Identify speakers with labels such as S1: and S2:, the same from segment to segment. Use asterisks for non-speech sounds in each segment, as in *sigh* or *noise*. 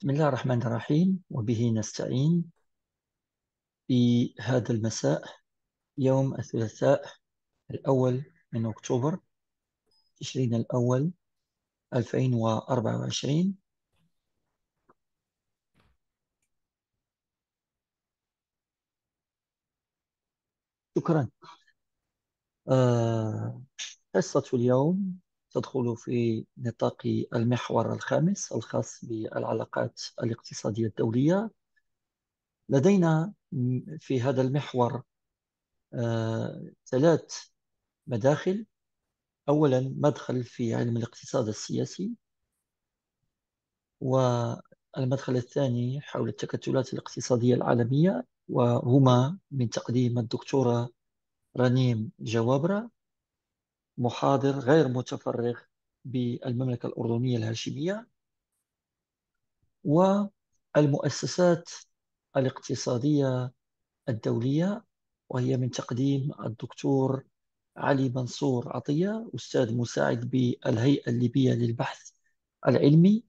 S1: بسم الله الرحمن الرحيم وبه نستعين في هذا المساء يوم الثلاثاء الأول من أكتوبر تشرين الأول 2024 شكرا آه، اليوم تدخل في نطاق المحور الخامس الخاص بالعلاقات الاقتصادية الدولية لدينا في هذا المحور آه، ثلاث مداخل أولا مدخل في علم الاقتصاد السياسي والمدخل الثاني حول التكتلات الاقتصادية العالمية وهما من تقديم الدكتورة رنيم جوابرة محاضر غير متفرغ بالمملكة الأردنية الهاشمية والمؤسسات الاقتصادية الدولية وهي من تقديم الدكتور علي منصور عطية أستاذ مساعد بالهيئة الليبية للبحث العلمي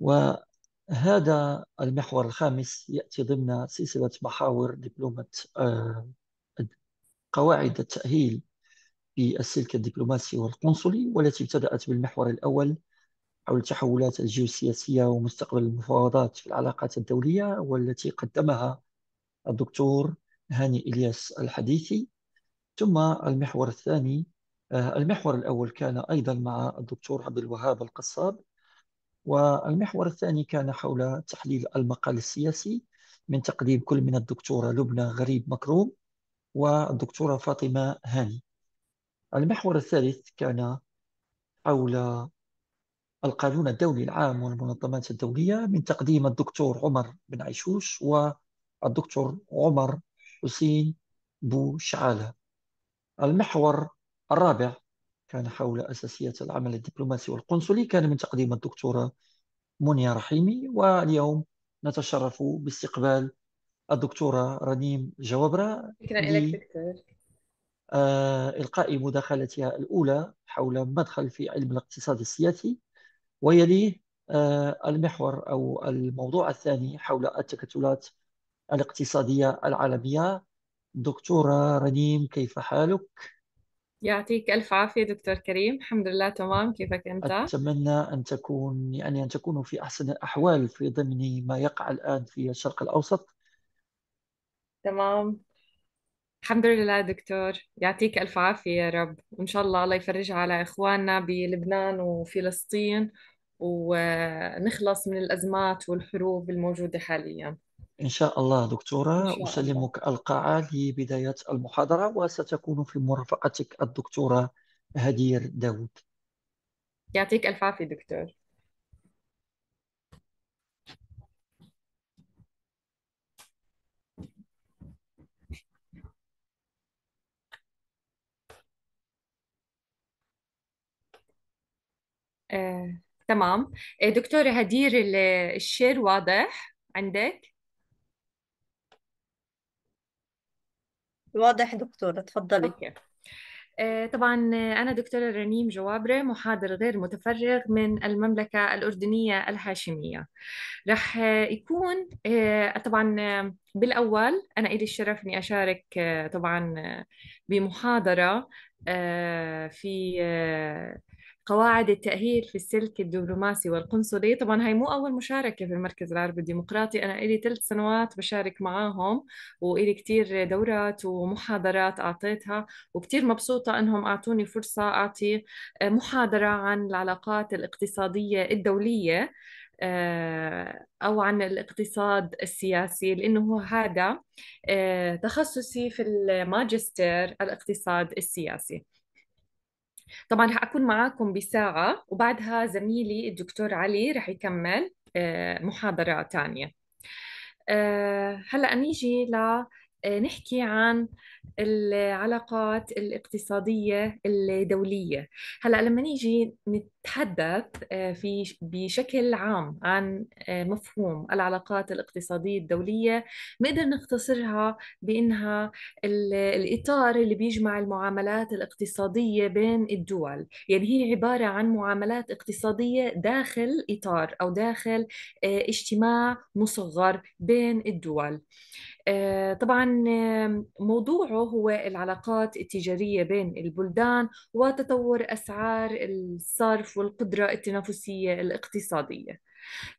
S1: وهذا المحور الخامس يأتي ضمن سلسلة محاور دبلومة آه، قواعد التأهيل في السلك الدبلوماسي والقنصلي والتي ابتدأت بالمحور الأول حول التحولات الجيوسياسية ومستقبل المفاوضات في العلاقات الدولية والتي قدمها الدكتور هاني إلياس الحديثي ثم المحور الثاني آه، المحور الأول كان أيضا مع الدكتور عبد الوهاب القصاب والمحور الثاني كان حول تحليل المقال السياسي من تقديم كل من الدكتورة لبنى غريب مكروم والدكتورة فاطمة هاني المحور الثالث كان حول القانون الدولي العام والمنظمات الدولية من تقديم الدكتور عمر بن عيشوش والدكتور عمر حسين بو شعالة المحور الرابع كان حول أساسية العمل الدبلوماسي والقنصلي كان من تقديم الدكتورة منيا رحيمي واليوم نتشرف باستقبال الدكتوره رنيم جوابره شكرا لك دكتور آه، إلقاء مداخلتها الأولى حول مدخل في علم الاقتصاد السياسي ويليه آه، المحور أو الموضوع الثاني حول التكتلات الاقتصادية العالمية دكتورة رنيم كيف حالك؟
S2: يعطيك ألف عافية دكتور كريم الحمد لله تمام كيفك أنت؟ أتمنى
S1: أن تكون يعني أن تكونوا في أحسن الأحوال في ضمن ما يقع الآن في الشرق الأوسط
S2: تمام الحمد لله دكتور يعطيك ألف عافية يا رب وإن شاء الله الله يفرجها على إخواننا بلبنان وفلسطين ونخلص من الأزمات والحروب الموجودة حاليا
S1: إن شاء الله دكتورة شاء الله أسلمك القاعة لبداية المحاضرة وستكون في مرافقتك الدكتورة هدير داوود
S2: يعطيك ألف عافية دكتور آه، تمام آه، دكتورة هدير الشير واضح عندك واضح دكتورة تفضلي أوكي آه، طبعا أنا دكتورة رنيم جوابرة محاضر غير متفرغ من المملكة الأردنية الهاشمية رح يكون آه، طبعا بالأول أنا إلي الشرف إني أشارك طبعا بمحاضرة في قواعد التأهيل في السلك الدبلوماسي والقنصلي طبعا هاي مو أول مشاركة في المركز العربي الديمقراطي أنا إلي ثلاث سنوات بشارك معاهم وإلي كتير دورات ومحاضرات أعطيتها وكتير مبسوطة أنهم أعطوني فرصة أعطي محاضرة عن العلاقات الاقتصادية الدولية آه، أو عن الاقتصاد السياسي لأنه هذا آه، تخصصي في الماجستير الاقتصاد السياسي طبعا رح أكون معاكم بساعة وبعدها زميلي الدكتور علي رح يكمل آه، محاضرة تانية آه، هلأ نيجي لنحكي آه، عن العلاقات الاقتصادية الدولية هلا لما نيجي نتحدث آه، في بشكل عام عن آه، مفهوم العلاقات الاقتصادية الدولية بنقدر نختصرها بأنها الإطار اللي بيجمع المعاملات الاقتصادية بين الدول يعني هي عبارة عن معاملات اقتصادية داخل إطار أو داخل آه، اجتماع مصغر بين الدول طبعا موضوع موضوعه هو العلاقات التجارية بين البلدان وتطور أسعار الصرف والقدرة التنافسية الاقتصادية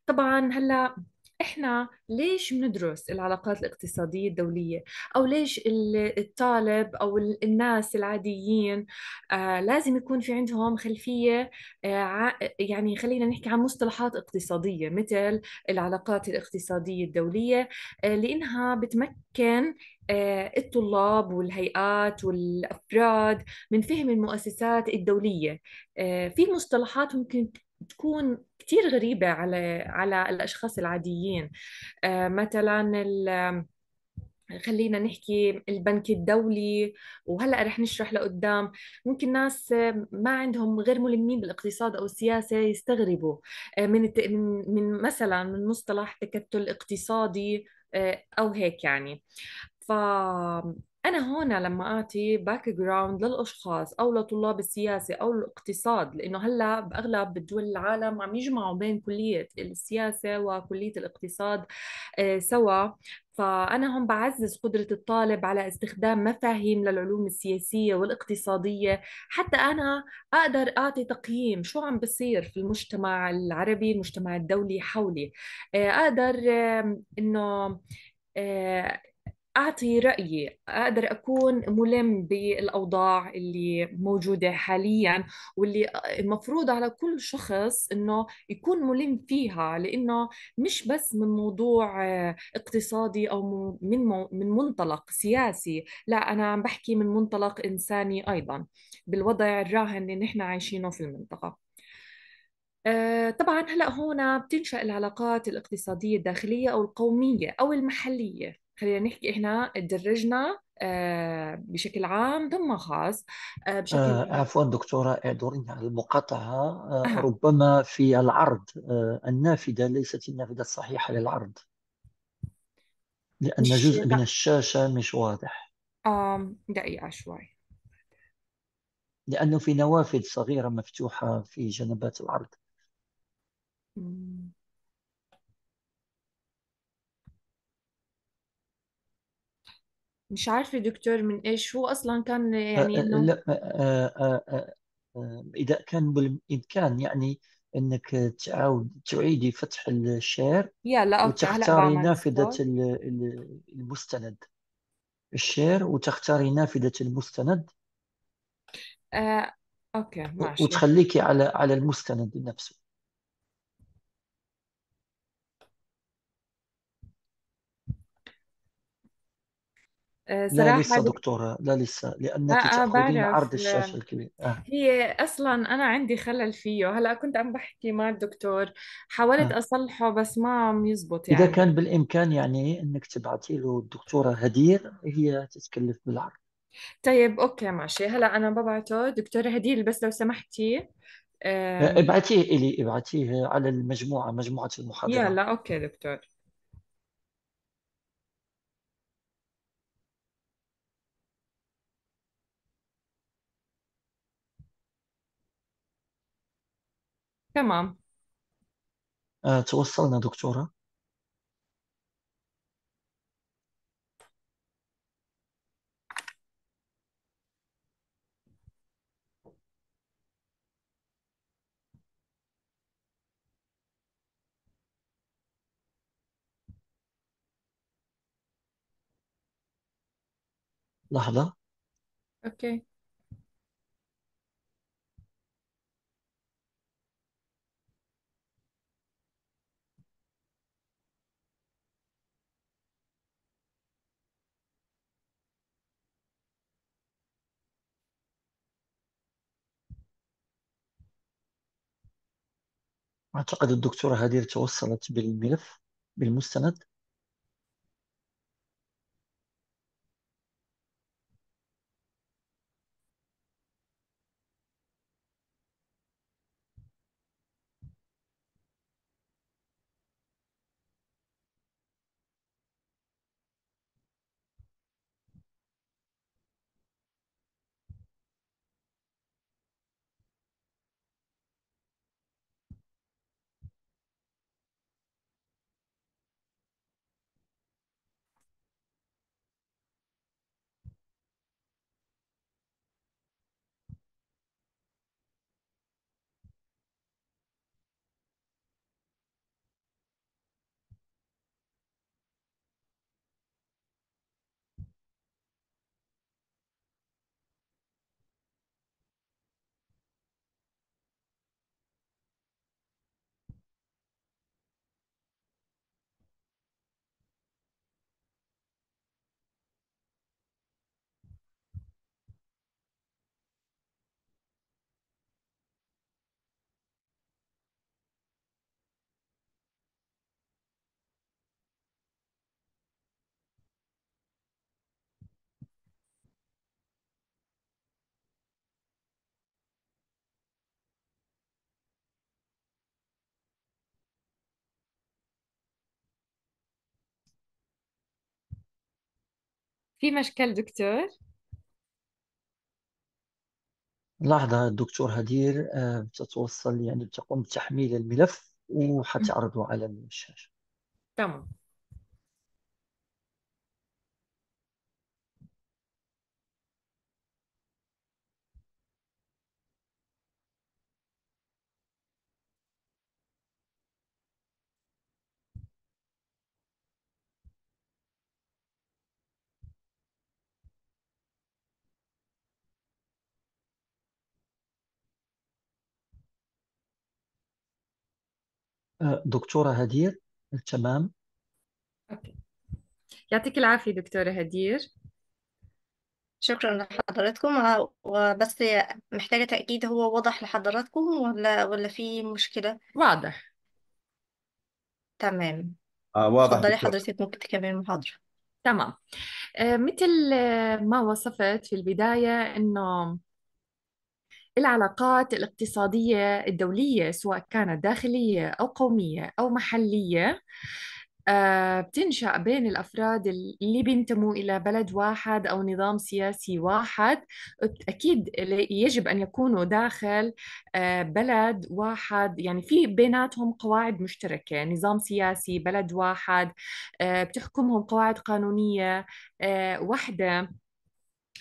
S2: طبعا هلا احنا ليش بندرس العلاقات الاقتصاديه الدوليه او ليش الطالب او الناس العاديين آه، لازم يكون في عندهم خلفيه آه، يعني خلينا نحكي عن مصطلحات اقتصاديه مثل العلاقات الاقتصاديه الدوليه آه، لانها بتمكن آه، الطلاب والهيئات والأفراد من فهم المؤسسات الدولية آه، في مصطلحات ممكن تكون كتير غريبة على على الأشخاص العاديين آه، مثلا خلينا نحكي البنك الدولي وهلا رح نشرح لقدام ممكن ناس ما عندهم غير ملمين بالاقتصاد او السياسه يستغربوا من من مثلا من مصطلح تكتل اقتصادي او هيك يعني فأنا هون لما أعطي باك جراوند للأشخاص أو لطلاب السياسة أو الاقتصاد لأنه هلا بأغلب الدول العالم عم يجمعوا بين كلية السياسة وكلية الاقتصاد آه، سوا فأنا هم بعزز قدرة الطالب على استخدام مفاهيم للعلوم السياسية والاقتصادية حتى أنا أقدر أعطي تقييم شو عم بصير في المجتمع العربي المجتمع الدولي حولي آه، أقدر إنه آه، أعطي رأيي أقدر أكون ملم بالأوضاع اللي موجودة حاليا واللي المفروض على كل شخص إنه يكون ملم فيها لأنه مش بس من موضوع اقتصادي أو من من منطلق سياسي لا أنا عم بحكي من منطلق إنساني أيضا بالوضع الراهن اللي نحن عايشينه في المنطقة آه، طبعا هلا هون بتنشا العلاقات الاقتصاديه الداخليه او القوميه او المحليه خلينا نحكي احنا تدرجنا آه، بشكل عام ثم خاص آه، بشكل آه
S1: عفوا دكتورة اعذريني على المقاطعة آه. ربما في العرض آه النافذة ليست النافذة الصحيحة للعرض لأن جزء من الشاشة مش واضح
S2: آه دقيقة شوي
S1: لأنه في نوافذ صغيرة مفتوحة في جنبات العرض
S2: مش عارفة دكتور من ايش هو اصلا كان يعني آه، آه، انه لا
S1: آه، إذا كان بالإمكان يعني أنك تعاود تعيدي فتح الشير يلا اوكي هلا وتختاري بعمل نافذة المستند الشير وتختاري نافذة المستند
S2: آه اوكي ماشي وتخليكي
S1: على على المستند نفسه
S2: آه، لا صراحة لسه
S1: دكتورة لا لسه لأنك آه, آه، تأخذين بعرف عرض الشاشة آه، الكبير آه.
S2: هي أصلا أنا عندي خلل فيه هلأ كنت عم بحكي مع الدكتور حاولت آه. أصلحه بس ما عم يزبط يعني إذا
S1: كان بالإمكان يعني أنك تبعتي له الدكتورة هدير هي تتكلف بالعرض
S2: طيب أوكي ماشي هلأ أنا ببعته دكتورة هدير بس لو سمحتي آه. ابعتيه
S1: إلي ابعتيه على المجموعة مجموعة المحاضرات
S2: يلا أوكي دكتور تمام
S1: آه، توصلنا دكتورة لحظة اوكي أعتقد الدكتورة هدير توصلت بالملف بالمستند
S2: في مشكل دكتور
S1: لحظة الدكتور هدير آه، بتتوصل يعني بتقوم بتحميل الملف وحتعرضه على الشاشة تمام دكتورة هدير تمام
S2: أوكي. يعطيك العافية دكتورة
S3: هدير شكرا لحضراتكم وبس محتاجة تأكيد هو واضح لحضراتكم ولا ولا في مشكلة؟
S2: واضح تمام
S4: آه واضح تفضلي حضرتك
S2: ممكن تكملي المحاضرة تمام آه، مثل آه، ما وصفت في البداية إنه العلاقات الاقتصادية الدولية سواء كانت داخلية أو قومية أو محلية آه، بتنشأ بين الأفراد اللي بينتموا إلى بلد واحد أو نظام سياسي واحد أكيد يجب أن يكونوا داخل آه، بلد واحد يعني في بيناتهم قواعد مشتركة نظام سياسي بلد واحد آه، بتحكمهم قواعد قانونية واحدة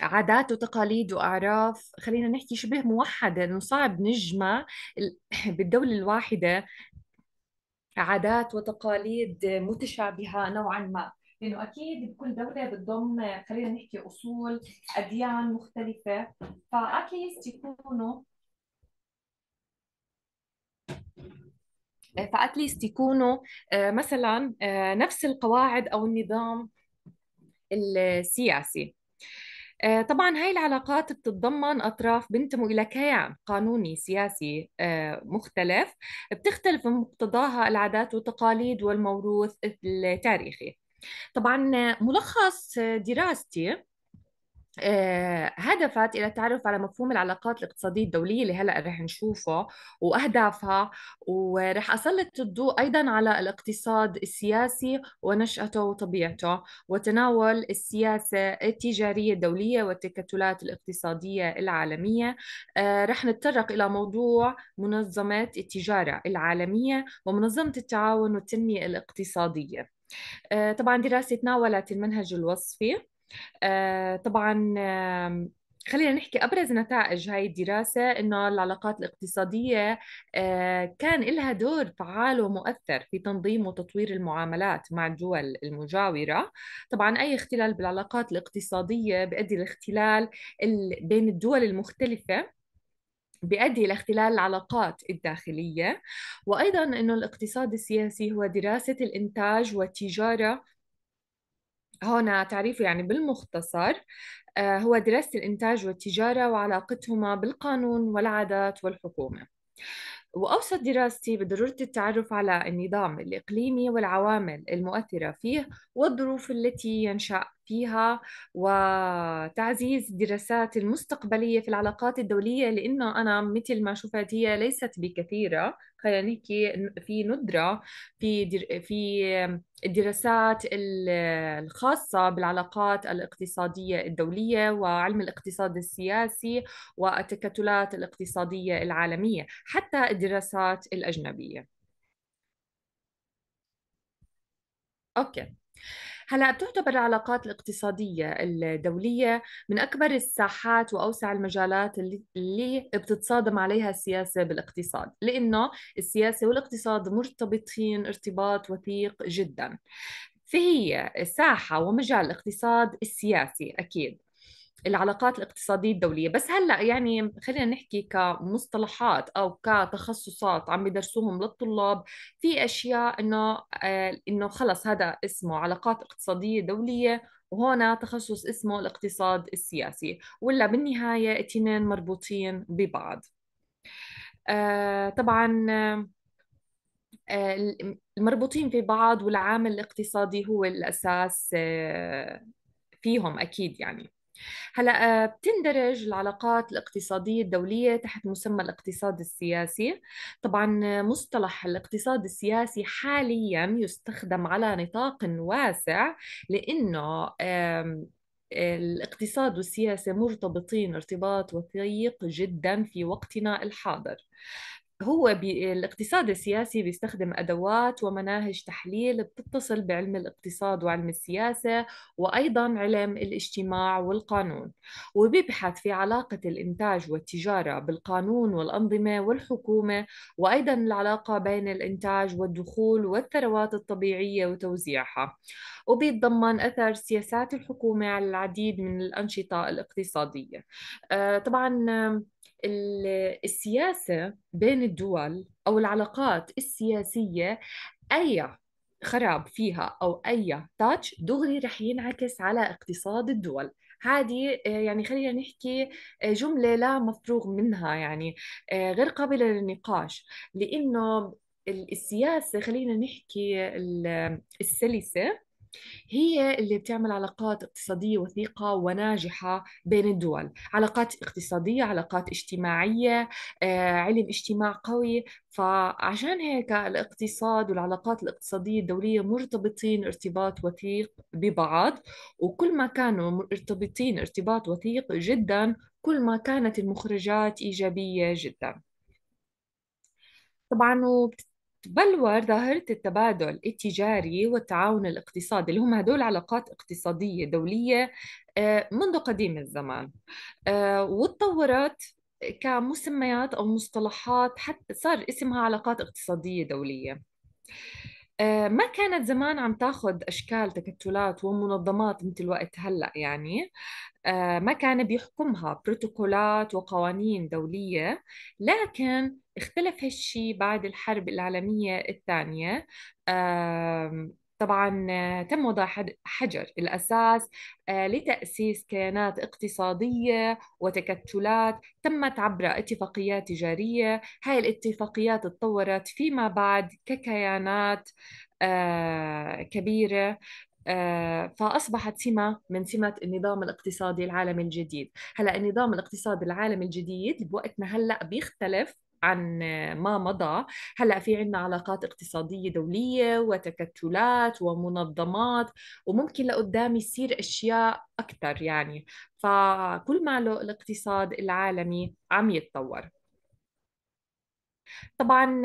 S2: عادات وتقاليد واعراف خلينا نحكي شبه موحده انه صعب نجمع *laughs* بالدوله الواحده عادات وتقاليد متشابهه نوعا ما لانه اكيد بكل دوله بتضم خلينا نحكي اصول اديان مختلفه فاتليست يكونوا فاتليست يكونوا آه، مثلا آه، نفس القواعد او النظام السياسي آه، طبعا هاي العلاقات بتتضمن أطراف بينتموا إلى كيان قانوني سياسي آه، مختلف بتختلف مقتضاها العادات والتقاليد والموروث التاريخي طبعا ملخص دراستي آه، هدفت الى التعرف على مفهوم العلاقات الاقتصاديه الدوليه اللي هلا رح نشوفه واهدافها ورح اسلط الضوء ايضا على الاقتصاد السياسي ونشاته وطبيعته وتناول السياسه التجاريه الدوليه والتكتلات الاقتصاديه العالميه آه، رح نتطرق الى موضوع منظمه التجاره العالميه ومنظمه التعاون والتنميه الاقتصاديه آه، طبعا دراسه تناولت المنهج الوصفي آه، طبعا خلينا نحكي ابرز نتائج هاي الدراسه انه العلاقات الاقتصاديه آه، كان لها دور فعال ومؤثر في تنظيم وتطوير المعاملات مع الدول المجاوره طبعا اي اختلال بالعلاقات الاقتصاديه بيؤدي لاختلال بين الدول المختلفه بيؤدي الى اختلال العلاقات الداخلية وأيضا أنه الاقتصاد السياسي هو دراسة الإنتاج والتجارة هون تعريفه يعني بالمختصر آه، هو دراسة الإنتاج والتجارة وعلاقتهما بالقانون والعادات والحكومة وأوصت دراستي بضرورة التعرف على النظام الإقليمي والعوامل المؤثرة فيه والظروف التي ينشأ فيها وتعزيز الدراسات المستقبلية في العلاقات الدولية لأنه أنا مثل ما شفت هي ليست بكثيرة خلينا نحكي في ندرة في در... في الدراسات الخاصة بالعلاقات الاقتصادية الدولية وعلم الاقتصاد السياسي والتكتلات الاقتصادية العالمية حتى الدراسات الأجنبية. أوكي. هلا بتعتبر العلاقات الاقتصاديه الدوليه من اكبر الساحات واوسع المجالات اللي, بتتصادم عليها السياسه بالاقتصاد لانه السياسه والاقتصاد مرتبطين ارتباط وثيق جدا فهي ساحة ومجال الاقتصاد السياسي أكيد العلاقات الاقتصادية الدولية بس هلأ يعني خلينا نحكي كمصطلحات أو كتخصصات عم بدرسوهم للطلاب في أشياء إنه آه إنه خلص هذا اسمه علاقات اقتصادية دولية وهنا تخصص اسمه الاقتصاد السياسي ولا بالنهاية اتنين مربوطين ببعض آه طبعا آه، المربوطين في ببعض والعامل الاقتصادي هو الأساس آه، فيهم أكيد يعني هلا آه، بتندرج العلاقات الاقتصادية الدولية تحت مسمى الاقتصاد السياسي طبعا مصطلح الاقتصاد السياسي حاليا يستخدم على نطاق واسع لأنه الاقتصاد والسياسة مرتبطين ارتباط وثيق جدا في وقتنا الحاضر هو بي الاقتصاد السياسي بيستخدم أدوات ومناهج تحليل بتتصل بعلم الاقتصاد وعلم السياسة وأيضا علم الاجتماع والقانون وبيبحث في علاقة الإنتاج والتجارة بالقانون والأنظمة والحكومة وأيضا العلاقة بين الإنتاج والدخول والثروات الطبيعية وتوزيعها وبيتضمن أثر سياسات الحكومة على العديد من الأنشطة الاقتصادية آه، طبعا السياسة بين الدول أو العلاقات السياسية أي خراب فيها أو أي تاتش دغري رح ينعكس على اقتصاد الدول هذه آه، يعني خلينا نحكي آه، جملة لا مفروغ منها يعني آه، غير قابلة للنقاش لأنه السياسة خلينا نحكي السلسة هي اللي بتعمل علاقات اقتصادية وثيقة وناجحة بين الدول علاقات اقتصادية علاقات اجتماعية آه، علم اجتماع قوي فعشان هيك الاقتصاد والعلاقات الاقتصادية الدولية مرتبطين ارتباط وثيق ببعض وكل ما كانوا مرتبطين ارتباط وثيق جدا كل ما كانت المخرجات إيجابية جدا طبعا وبت بلور ظاهرة التبادل التجاري والتعاون الاقتصادي اللي هم هدول علاقات اقتصادية دولية آه، منذ قديم الزمان آه، وتطورت كمسميات أو مصطلحات حتى صار اسمها علاقات اقتصادية دولية آه، ما كانت زمان عم تاخذ اشكال تكتلات ومنظمات مثل وقت هلا يعني ما كان بيحكمها بروتوكولات وقوانين دوليه لكن اختلف هالشي بعد الحرب العالمية الثانية طبعا آه، تم وضع حجر الاساس آه، لتاسيس كيانات اقتصاديه وتكتلات تمت عبر اتفاقيات تجاريه هاي الاتفاقيات تطورت فيما بعد ككيانات آه، كبيره فأصبحت سمة من سمة النظام الاقتصادي العالمي الجديد هلا النظام الاقتصادي العالمي الجديد بوقتنا هلا بيختلف عن ما مضى هلا في عنا علاقات اقتصاديه دوليه وتكتلات ومنظمات وممكن لقدام يصير اشياء اكثر يعني فكل ما له الاقتصاد العالمي عم يتطور طبعا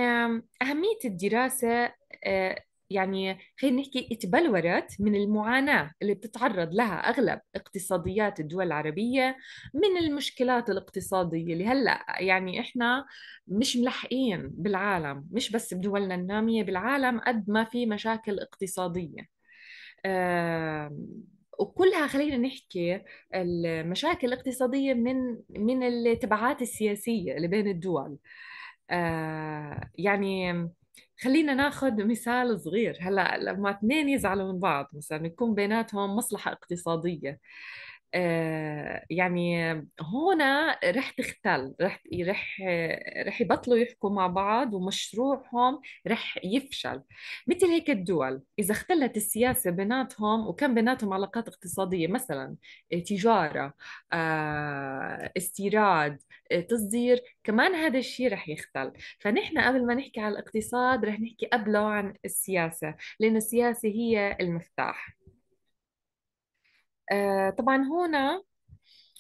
S2: اهميه الدراسه آه، يعني خلينا نحكي اتبلورت من المعاناة اللي بتتعرض لها أغلب اقتصاديات الدول العربية من المشكلات الاقتصادية اللي هلأ يعني إحنا مش ملحقين بالعالم مش بس بدولنا النامية بالعالم قد ما في مشاكل اقتصادية أه وكلها خلينا نحكي المشاكل الاقتصادية من من التبعات السياسية اللي بين الدول أه يعني خلينا ناخذ مثال صغير هلا لما اثنين يزعلوا من بعض مثلا يكون بيناتهم مصلحة اقتصادية آه، يعني هون رح تختل رح رح رح يبطلوا يحكوا مع بعض ومشروعهم رح يفشل مثل هيك الدول اذا اختلت السياسه بيناتهم وكان بيناتهم علاقات اقتصاديه مثلا تجاره آه، استيراد آه، تصدير كمان هذا الشيء رح يختل فنحن قبل ما نحكي عن الاقتصاد رح نحكي قبله عن السياسه لان السياسه هي المفتاح آه، طبعا هنا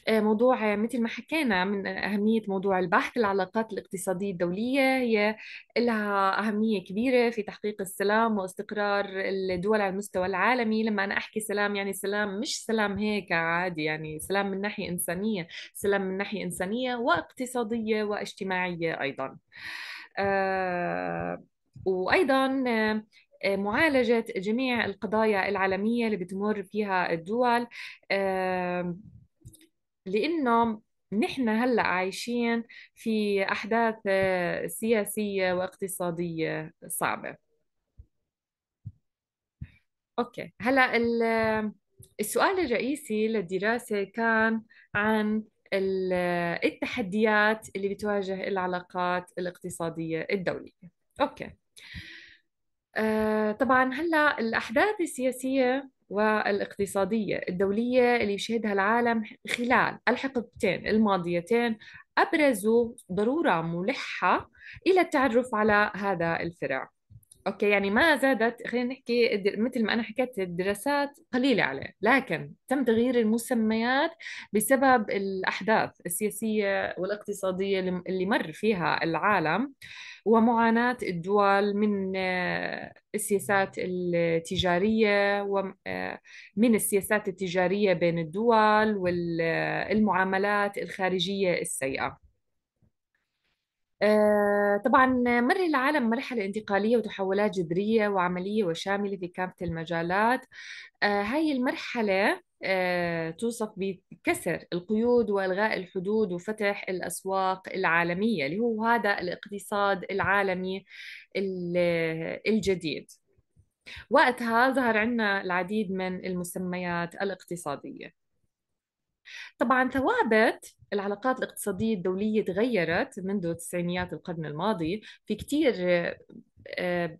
S2: آه، موضوع آه، مثل ما حكينا من أهمية موضوع البحث العلاقات الاقتصادية الدولية هي لها أهمية كبيرة في تحقيق السلام واستقرار الدول على المستوى العالمي لما أنا أحكي سلام يعني سلام مش سلام هيك عادي يعني سلام من ناحية إنسانية سلام من ناحية إنسانية واقتصادية واجتماعية أيضا وايضا معالجة جميع القضايا العالمية اللي بتمر فيها الدول لأنه نحن هلا عايشين في أحداث آه، سياسية واقتصادية صعبة أوكي هلا السؤال الرئيسي للدراسة كان عن التحديات اللي بتواجه العلاقات الاقتصادية الدولية أوكي آه، طبعا هلا الاحداث السياسيه والاقتصاديه الدوليه اللي يشهدها العالم خلال الحقبتين الماضيتين ابرزوا ضروره ملحه الى التعرف على هذا الفرع. اوكي يعني ما زادت خلينا نحكي مثل ما انا حكيت الدراسات قليله عليه لكن تم تغيير المسميات بسبب الاحداث السياسيه والاقتصاديه اللي مر فيها العالم ومعاناه الدول من آه، السياسات التجاريه ومن آه، السياسات التجاريه بين الدول والمعاملات آه، الخارجيه السيئه آه، طبعا مر العالم مرحلة انتقالية وتحولات جذرية وعملية وشاملة في كافة المجالات آه، هاي المرحلة آه، توصف بكسر القيود والغاء الحدود وفتح الاسواق العالميه اللي هو هذا الاقتصاد العالمي الجديد وقتها ظهر عندنا العديد من المسميات الاقتصاديه طبعا ثوابت العلاقات الاقتصادية الدولية تغيرت منذ تسعينيات القرن الماضي في كتير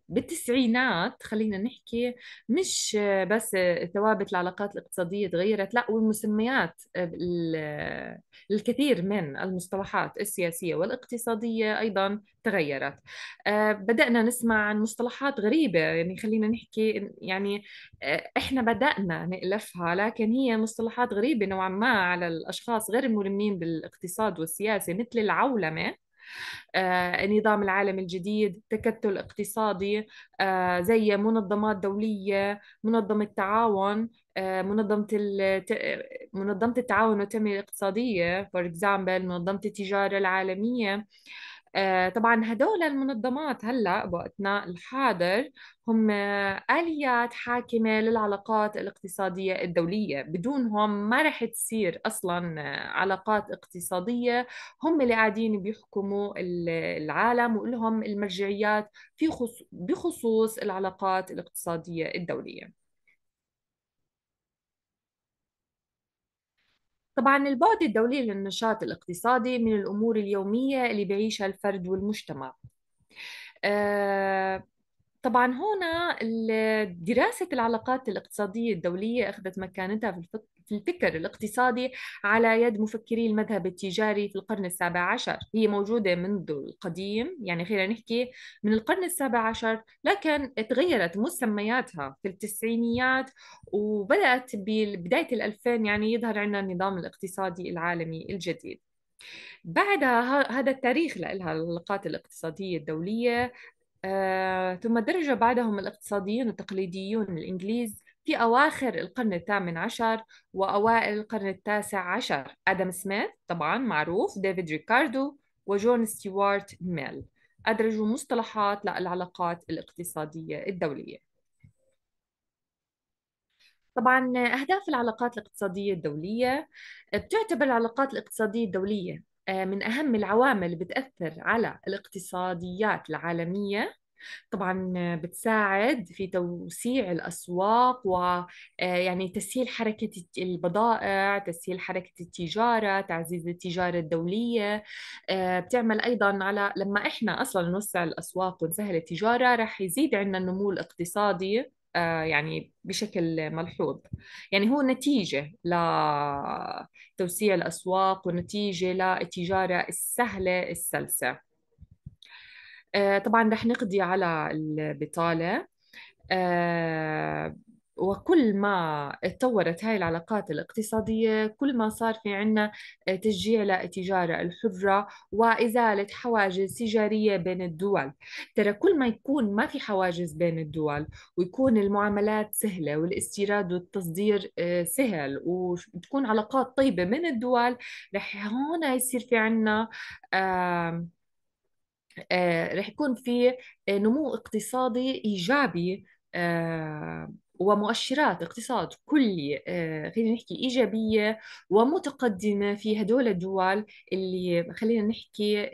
S2: بالتسعينات خلينا نحكي مش بس ثوابت العلاقات الاقتصادية تغيرت لا والمسميات الكثير من المصطلحات السياسية والاقتصادية أيضا تغيرت بدأنا نسمع عن مصطلحات غريبة يعني خلينا نحكي يعني إحنا بدأنا نألفها لكن هي مصطلحات غريبة نوعا ما على الأشخاص غير الملمين بالاقتصاد والسياسة مثل العولمة آه، نظام العالم الجديد تكتل اقتصادي آه، زي منظمات دولية منظمة التعاون آه، منظمة منظمة التعاون والتنمية الاقتصادية for example منظمة التجارة العالمية آه، طبعا هدول المنظمات هلا بوقتنا الحاضر هم آليات حاكمة للعلاقات الاقتصادية الدولية بدونهم ما رح تصير أصلا علاقات اقتصادية هم اللي قاعدين بيحكموا العالم ولهم المرجعيات في بخصوص العلاقات الاقتصادية الدولية طبعا البعد الدولي للنشاط الاقتصادي من الأمور اليومية اللي بيعيشها الفرد والمجتمع آه، طبعا هنا دراسة العلاقات الاقتصادية الدولية أخذت مكانتها في في الفكر الاقتصادي على يد مفكري المذهب التجاري في القرن السابع عشر هي موجودة منذ القديم يعني خلينا نحكي من القرن السابع عشر لكن تغيرت مسمياتها في التسعينيات وبدأت ببداية الألفين يعني يظهر عندنا النظام الاقتصادي العالمي الجديد بعدها هذا التاريخ لها العلاقات الاقتصادية الدولية آه، ثم درج بعدهم الاقتصاديون التقليديون الإنجليز في أواخر القرن الثامن عشر وأوائل القرن التاسع عشر آدم سميث طبعا معروف ديفيد ريكاردو وجون ستيوارت ميل أدرجوا مصطلحات للعلاقات الاقتصادية الدولية طبعا أهداف العلاقات الاقتصادية الدولية بتعتبر العلاقات الاقتصادية الدولية آه، من أهم العوامل اللي بتأثر على الاقتصاديات العالمية طبعا بتساعد في توسيع الأسواق ويعني آه، تسهيل حركة البضائع تسهيل حركة التجارة تعزيز التجارة الدولية آه، بتعمل أيضا على لما إحنا أصلا نوسع الأسواق ونسهل التجارة راح يزيد عندنا النمو الاقتصادي آه، يعني بشكل ملحوظ يعني هو نتيجة لتوسيع الأسواق ونتيجة للتجارة السهلة السلسة آه، طبعا رح نقضي على البطالة آه، وكل ما تطورت هاي العلاقات الاقتصادية كل ما صار في عنا تشجيع للتجارة الحرة وإزالة حواجز تجارية بين الدول ترى كل ما يكون ما في حواجز بين الدول ويكون المعاملات سهلة والاستيراد والتصدير آه، سهل وتكون علاقات طيبة من الدول رح هون يصير في عنا آه، رح يكون في آه، نمو اقتصادي ايجابي آه، ومؤشرات اقتصاد كلي آه، خلينا نحكي إيجابية ومتقدمة في هدول الدول اللي خلينا نحكي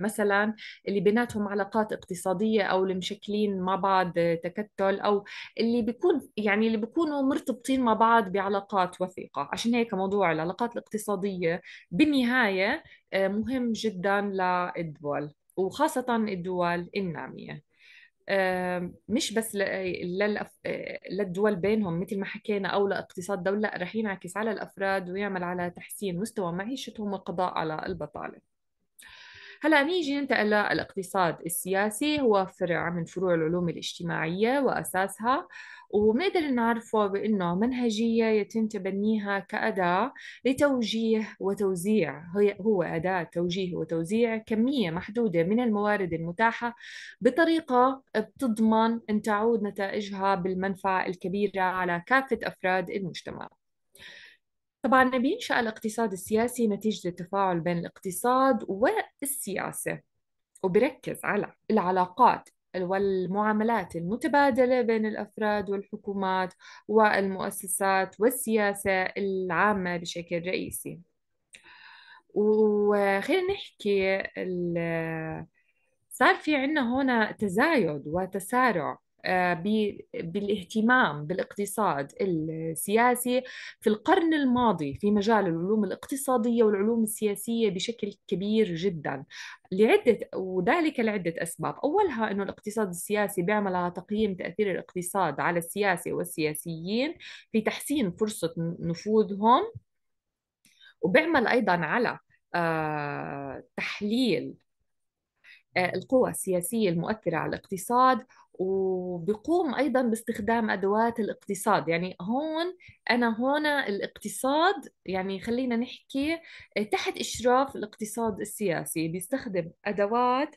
S2: مثلا اللي بيناتهم علاقات اقتصادية أو اللي مشكلين مع بعض تكتل أو اللي بيكون يعني اللي بيكونوا مرتبطين مع بعض بعلاقات وثيقة عشان هيك موضوع العلاقات الاقتصادية بالنهاية آه، مهم جدا للدول وخاصة الدول النامية آه، مش بس للدول بينهم مثل ما حكينا او لاقتصاد دوله رح ينعكس على الافراد ويعمل على تحسين مستوى معيشتهم والقضاء على البطاله هلا نيجي ننتقل للاقتصاد السياسي هو فرع من فروع العلوم الاجتماعية وأساسها وبنقدر نعرفه بأنه منهجية يتم تبنيها كأداة لتوجيه وتوزيع هي هو أداة توجيه وتوزيع كمية محدودة من الموارد المتاحة بطريقة بتضمن أن تعود نتائجها بالمنفعة الكبيرة على كافة أفراد المجتمع طبعا بينشأ الاقتصاد السياسي نتيجة التفاعل بين الاقتصاد والسياسة وبركز على العلاقات والمعاملات المتبادلة بين الأفراد والحكومات والمؤسسات والسياسة العامة بشكل رئيسي وخلينا نحكي صار في عنا هنا تزايد وتسارع آه، بالاهتمام بالاقتصاد السياسي في القرن الماضي في مجال العلوم الاقتصادية والعلوم السياسية بشكل كبير جدا لعدة وذلك لعدة أسباب أولها أنه الاقتصاد السياسي بيعمل على تقييم تأثير الاقتصاد على السياسة والسياسيين في تحسين فرصة نفوذهم وبيعمل أيضا على آه، تحليل آه، القوى السياسية المؤثرة على الاقتصاد وبيقوم ايضا باستخدام ادوات الاقتصاد يعني هون انا هون الاقتصاد يعني خلينا نحكي إيه، تحت اشراف الاقتصاد السياسي بيستخدم ادوات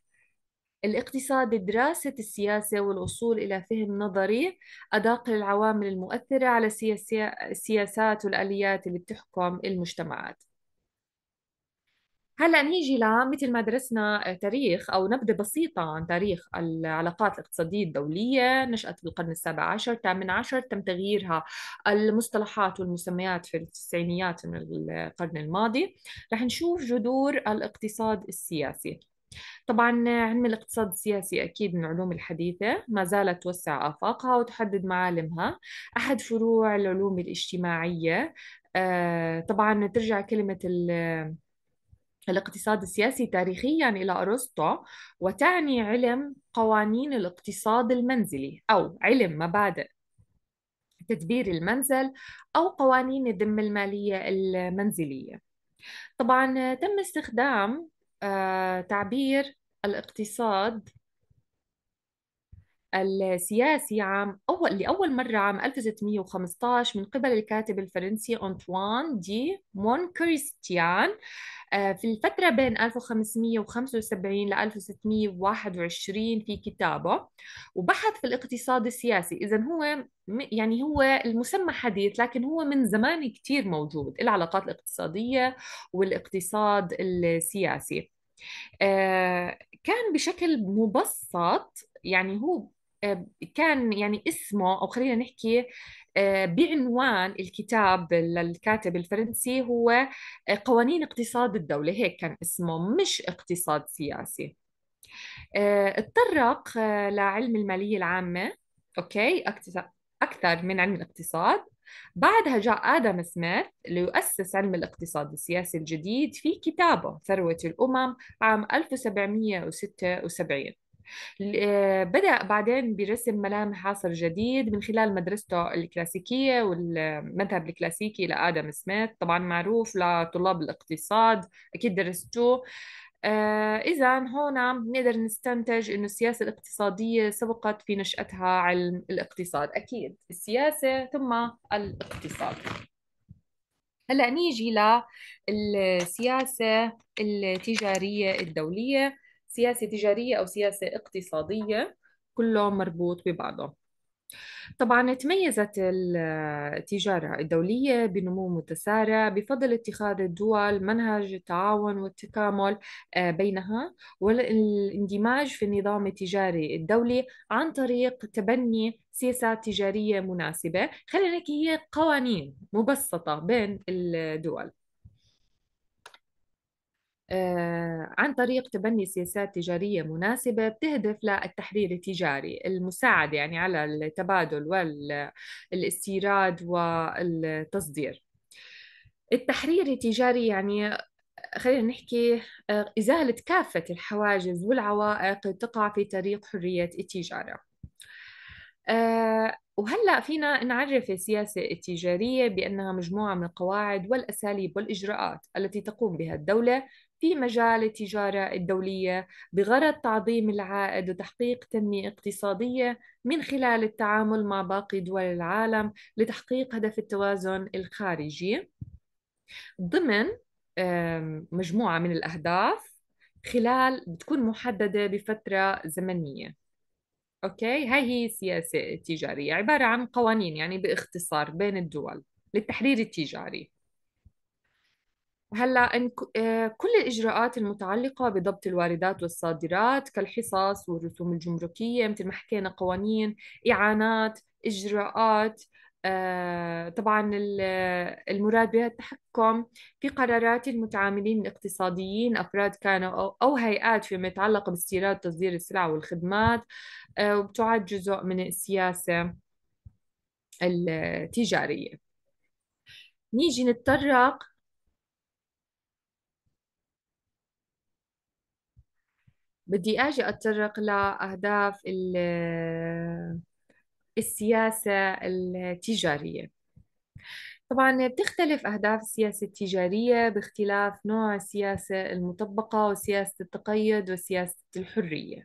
S2: الاقتصاد دراسة السياسة والوصول إلى فهم نظري أداق للعوامل المؤثرة على السياسات والآليات اللي بتحكم المجتمعات هلا نيجي لمثل ما درسنا آه، تاريخ او نبذه بسيطه عن تاريخ العلاقات الاقتصاديه الدوليه نشات بالقرن السابع عشر الثامن عشر تم تغييرها المصطلحات والمسميات في التسعينيات من القرن الماضي رح نشوف جذور الاقتصاد السياسي طبعا علم الاقتصاد السياسي أكيد من العلوم الحديثة ما زالت توسع آفاقها وتحدد معالمها أحد فروع العلوم الاجتماعية آه، طبعا ترجع كلمة الاقتصاد السياسي تاريخيا إلى أرسطو وتعني علم قوانين الاقتصاد المنزلي أو علم مبادئ تدبير المنزل أو قوانين الذمة المالية المنزلية طبعا تم استخدام آه، تعبير الاقتصاد السياسي عام أول لأول مرة عام 1615 من قبل الكاتب الفرنسي أنطوان دي مون كريستيان آه، في الفترة بين 1575 ل 1621 في كتابه وبحث في الاقتصاد السياسي إذا هو يعني هو المسمى حديث لكن هو من زمان كتير موجود العلاقات الاقتصادية والاقتصاد السياسي آه، كان بشكل مبسط يعني هو كان يعني اسمه او خلينا نحكي آه، بعنوان الكتاب للكاتب الفرنسي هو آه، قوانين اقتصاد الدوله هيك كان اسمه مش اقتصاد سياسي آه، اتطرق لعلم الماليه العامه اوكي اكثر من علم الاقتصاد بعدها جاء آدم سميث ليؤسس علم الاقتصاد السياسي الجديد في كتابه ثروة الأمم عام 1776 آه، بدأ بعدين برسم ملامح عصر جديد من خلال مدرسته الكلاسيكية والمذهب الكلاسيكي لآدم سميث طبعا معروف لطلاب الاقتصاد أكيد درستوه آه، إذا هون بنقدر نستنتج إنه السياسة الاقتصادية سبقت في نشأتها علم الاقتصاد أكيد السياسة ثم الاقتصاد هلا نيجي للسياسة التجارية الدولية سياسة تجارية أو سياسة اقتصادية كله مربوط ببعضه طبعا تميزت التجارة الدولية بنمو متسارع بفضل اتخاذ الدول منهج التعاون والتكامل آه، بينها والاندماج في النظام التجاري الدولي عن طريق تبني سياسات تجارية مناسبة خلينا نحكي هي قوانين مبسطة بين الدول آه، عن طريق تبني سياسات تجارية مناسبة بتهدف للتحرير التجاري المساعدة يعني على التبادل والاستيراد والتصدير التحرير التجاري يعني خلينا نحكي آه، إزالة كافة الحواجز والعوائق تقع في طريق حرية التجارة آه، وهلا فينا نعرف السياسه التجاريه بانها مجموعه من القواعد والاساليب والاجراءات التي تقوم بها الدوله في مجال التجارة الدولية بغرض تعظيم العائد وتحقيق تنمية اقتصادية من خلال التعامل مع باقي دول العالم لتحقيق هدف التوازن الخارجي ضمن مجموعة من الأهداف خلال بتكون محددة بفترة زمنية أوكي هاي هي السياسة التجارية عبارة عن قوانين يعني باختصار بين الدول للتحرير التجاري هلا إن آه، كل الاجراءات المتعلقه بضبط الواردات والصادرات كالحصص والرسوم الجمركيه مثل ما حكينا قوانين اعانات اجراءات آه، طبعا المراد بها التحكم في قرارات المتعاملين الاقتصاديين أفراد كانوا أو هيئات فيما يتعلق باستيراد تصدير السلع والخدمات آه، وبتعد جزء من السياسة التجارية نيجي نتطرق بدي اجي اتطرق لاهداف السياسه التجاريه طبعا بتختلف أهداف السياسة التجارية باختلاف نوع السياسة المطبقة وسياسة التقيد وسياسة الحرية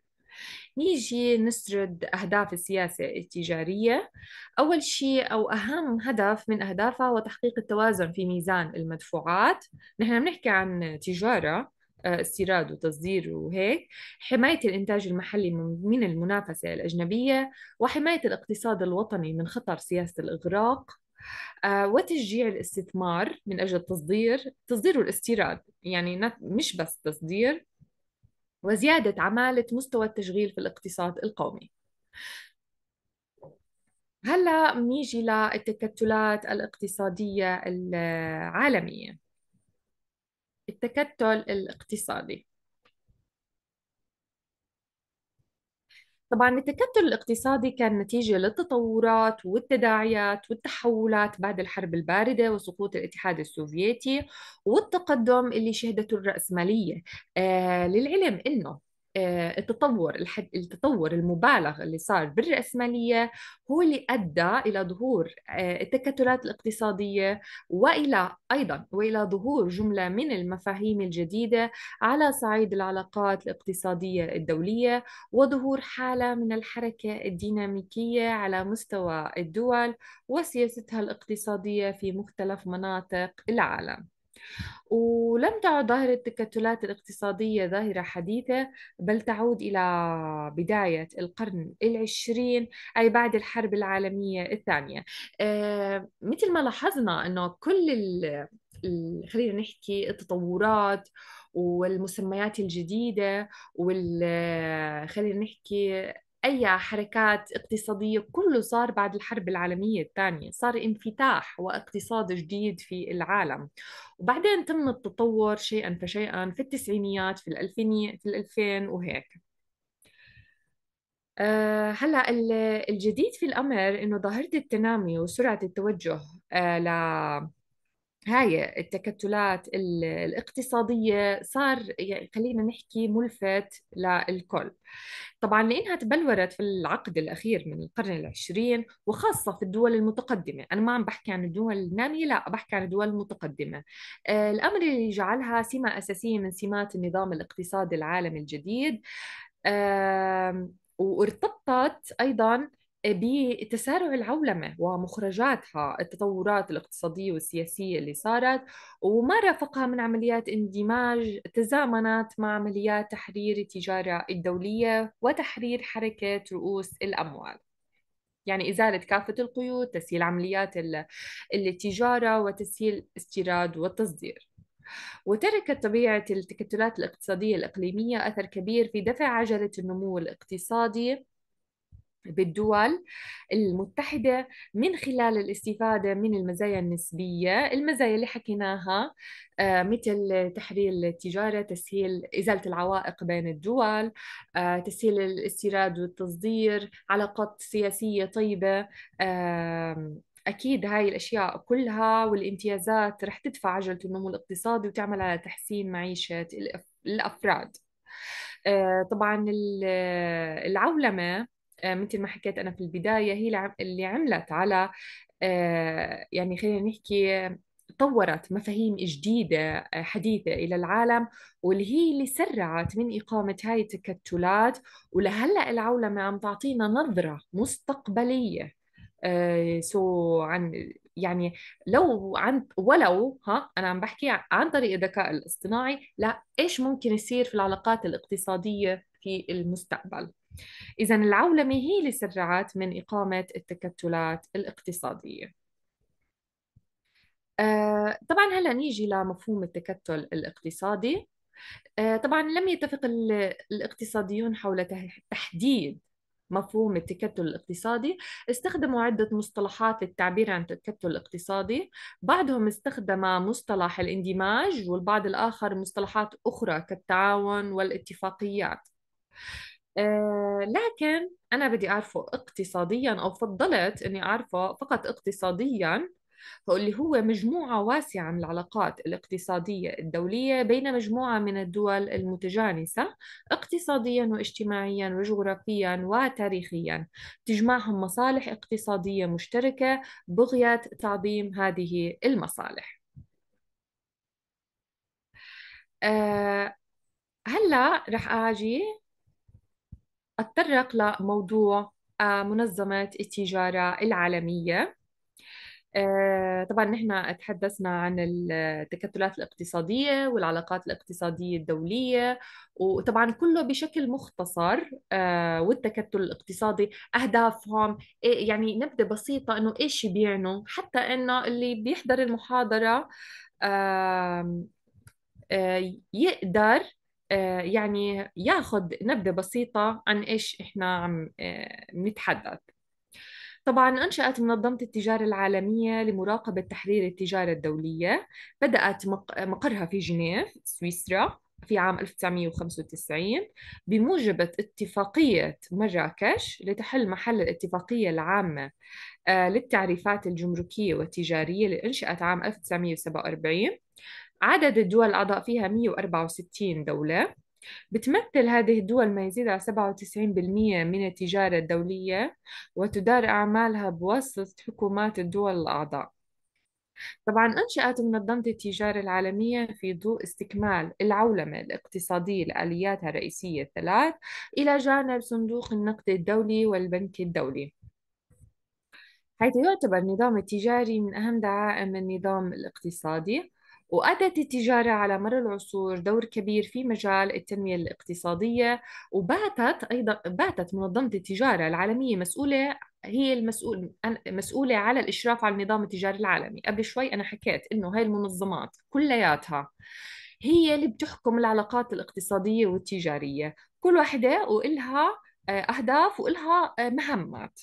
S2: نيجي نسرد أهداف السياسة التجارية أول شيء أو أهم هدف من أهدافها هو تحقيق التوازن في ميزان المدفوعات نحن بنحكي عن تجارة آه، استيراد وتصدير وهيك حماية الإنتاج المحلي من المنافسة الأجنبية وحماية الاقتصاد الوطني من خطر سياسة الإغراق آه، وتشجيع الاستثمار من أجل التصدير تصدير والاستيراد يعني مش بس تصدير وزيادة عمالة مستوى التشغيل في الاقتصاد القومي هلا منيجي للتكتلات الاقتصادية العالمية التكتل الاقتصادي طبعا التكتل الاقتصادي كان نتيجة للتطورات والتداعيات والتحولات بعد الحرب الباردة وسقوط الاتحاد السوفيتي والتقدم اللي شهدته الرأسمالية آه للعلم إنه آه، التطور الحد التطور المبالغ اللي صار بالرأسمالية هو اللي أدى إلى ظهور آه، التكتلات الاقتصادية وإلى أيضا وإلى ظهور جملة من المفاهيم الجديدة على صعيد العلاقات الاقتصادية الدولية وظهور حالة من الحركة الديناميكية على مستوى الدول وسياستها الاقتصادية في مختلف مناطق العالم ولم تعد ظاهرة التكتلات الاقتصادية ظاهرة حديثة بل تعود إلى بداية القرن العشرين أي بعد الحرب العالمية الثانية آه، مثل ما لاحظنا أنه كل ال... خلينا نحكي التطورات والمسميات الجديدة وال خلينا نحكي أي حركات اقتصادية كله صار بعد الحرب العالمية الثانية صار انفتاح واقتصاد جديد في العالم وبعدين تم التطور شيئا فشيئا في التسعينيات في الألفينية في الألفين وهيك آه، هلا الجديد في الأمر إنه ظاهرة التنامي وسرعة التوجه آه، ل هاي التكتلات الاقتصادية صار يعني خلينا نحكي ملفت للكل طبعا لأنها تبلورت في العقد الأخير من القرن العشرين وخاصة في الدول المتقدمة أنا ما عم بحكي عن الدول النامية لا بحكي عن الدول المتقدمة آه، الأمر اللي جعلها سمة أساسية من سمات النظام الاقتصادي العالمي الجديد وارتبطت أيضا بتسارع العولمة ومخرجاتها التطورات الاقتصادية والسياسية اللي صارت وما رافقها من عمليات اندماج تزامنت مع عمليات تحرير التجارة الدولية وتحرير حركة رؤوس الأموال يعني إزالة كافة القيود تسهيل عمليات التجارة وتسهيل استيراد والتصدير وتركت طبيعة التكتلات الاقتصادية الإقليمية أثر كبير في دفع عجلة النمو الاقتصادي بالدول المتحدة من خلال الاستفادة من المزايا النسبية المزايا اللي حكيناها آه، مثل تحرير التجارة تسهيل إزالة العوائق بين الدول آه، تسهيل الاستيراد والتصدير علاقات سياسية طيبة أكيد هاي الأشياء كلها والامتيازات رح تدفع عجلة النمو الاقتصادي وتعمل على تحسين معيشة الأفراد آه، طبعا العولمة آه، مثل ما حكيت انا في البدايه هي اللي عملت على آه، يعني خلينا نحكي طورت مفاهيم جديدة آه، حديثة إلى العالم واللي هي اللي سرعت من إقامة هاي التكتلات ولهلأ العولمة عم تعطينا نظرة مستقبلية سو عن يعني لو عن ولو ها انا عم بحكي عن طريق الذكاء الاصطناعي لا ايش ممكن يصير في العلاقات الاقتصاديه في المستقبل إذا العولمة هي اللي سرعت من إقامة التكتلات الاقتصادية آه، طبعا هلا نيجي لمفهوم التكتل الاقتصادي آه، طبعا لم يتفق الاقتصاديون حول تحديد مفهوم التكتل الاقتصادي استخدموا عدة مصطلحات للتعبير عن التكتل الاقتصادي بعضهم استخدم مصطلح الاندماج والبعض الآخر مصطلحات أخرى كالتعاون والاتفاقيات آه، لكن أنا بدي أعرفه اقتصاديا أو فضلت إني أعرفه فقط اقتصاديا فاللي هو مجموعة واسعة من العلاقات الاقتصادية الدولية بين مجموعة من الدول المتجانسة اقتصاديا واجتماعيا وجغرافيا وتاريخيا تجمعهم مصالح اقتصادية مشتركة بغية تعظيم هذه المصالح أه هلا رح اجي أتطرق لموضوع آه، منظمة التجارة العالمية آه، طبعا نحن تحدثنا عن التكتلات الاقتصادية والعلاقات الاقتصادية الدولية وطبعا كله بشكل مختصر آه، والتكتل الاقتصادي أهدافهم إيه، يعني نبذة بسيطة إنه إيش بيعنوا حتى إنه اللي بيحضر المحاضرة يقدر آه، يعني ياخذ نبذة بسيطة عن إيش إحنا عم آه، نتحدث طبعا أنشأت منظمة التجارة العالمية لمراقبة تحرير التجارة الدولية بدأت مقرها في جنيف سويسرا في عام 1995 بموجبة اتفاقية مراكش لتحل محل الاتفاقية العامة آه، للتعريفات الجمركية والتجارية اللي انشأت عام 1947 عدد الدول الأعضاء فيها 164 دولة بتمثل هذه الدول ما يزيد على 97% من التجارة الدولية وتدار أعمالها بواسطة حكومات الدول الأعضاء طبعا أنشأت منظمة التجارة العالمية في ضوء استكمال العولمة الاقتصادية لآلياتها الرئيسية الثلاث إلى جانب صندوق النقد الدولي والبنك الدولي حيث يعتبر النظام التجاري من أهم دعائم النظام الاقتصادي وأدت التجارة على مر العصور دور كبير في مجال التنمية الاقتصادية وباتت أيضا باتت منظمة التجارة العالمية مسؤولة هي المسؤول مسؤولة على الإشراف على النظام التجاري العالمي قبل شوي أنا حكيت إنه هاي المنظمات كلياتها هي اللي بتحكم العلاقات الاقتصادية والتجارية كل واحدة وإلها آه، أهداف وإلها آه، مهمات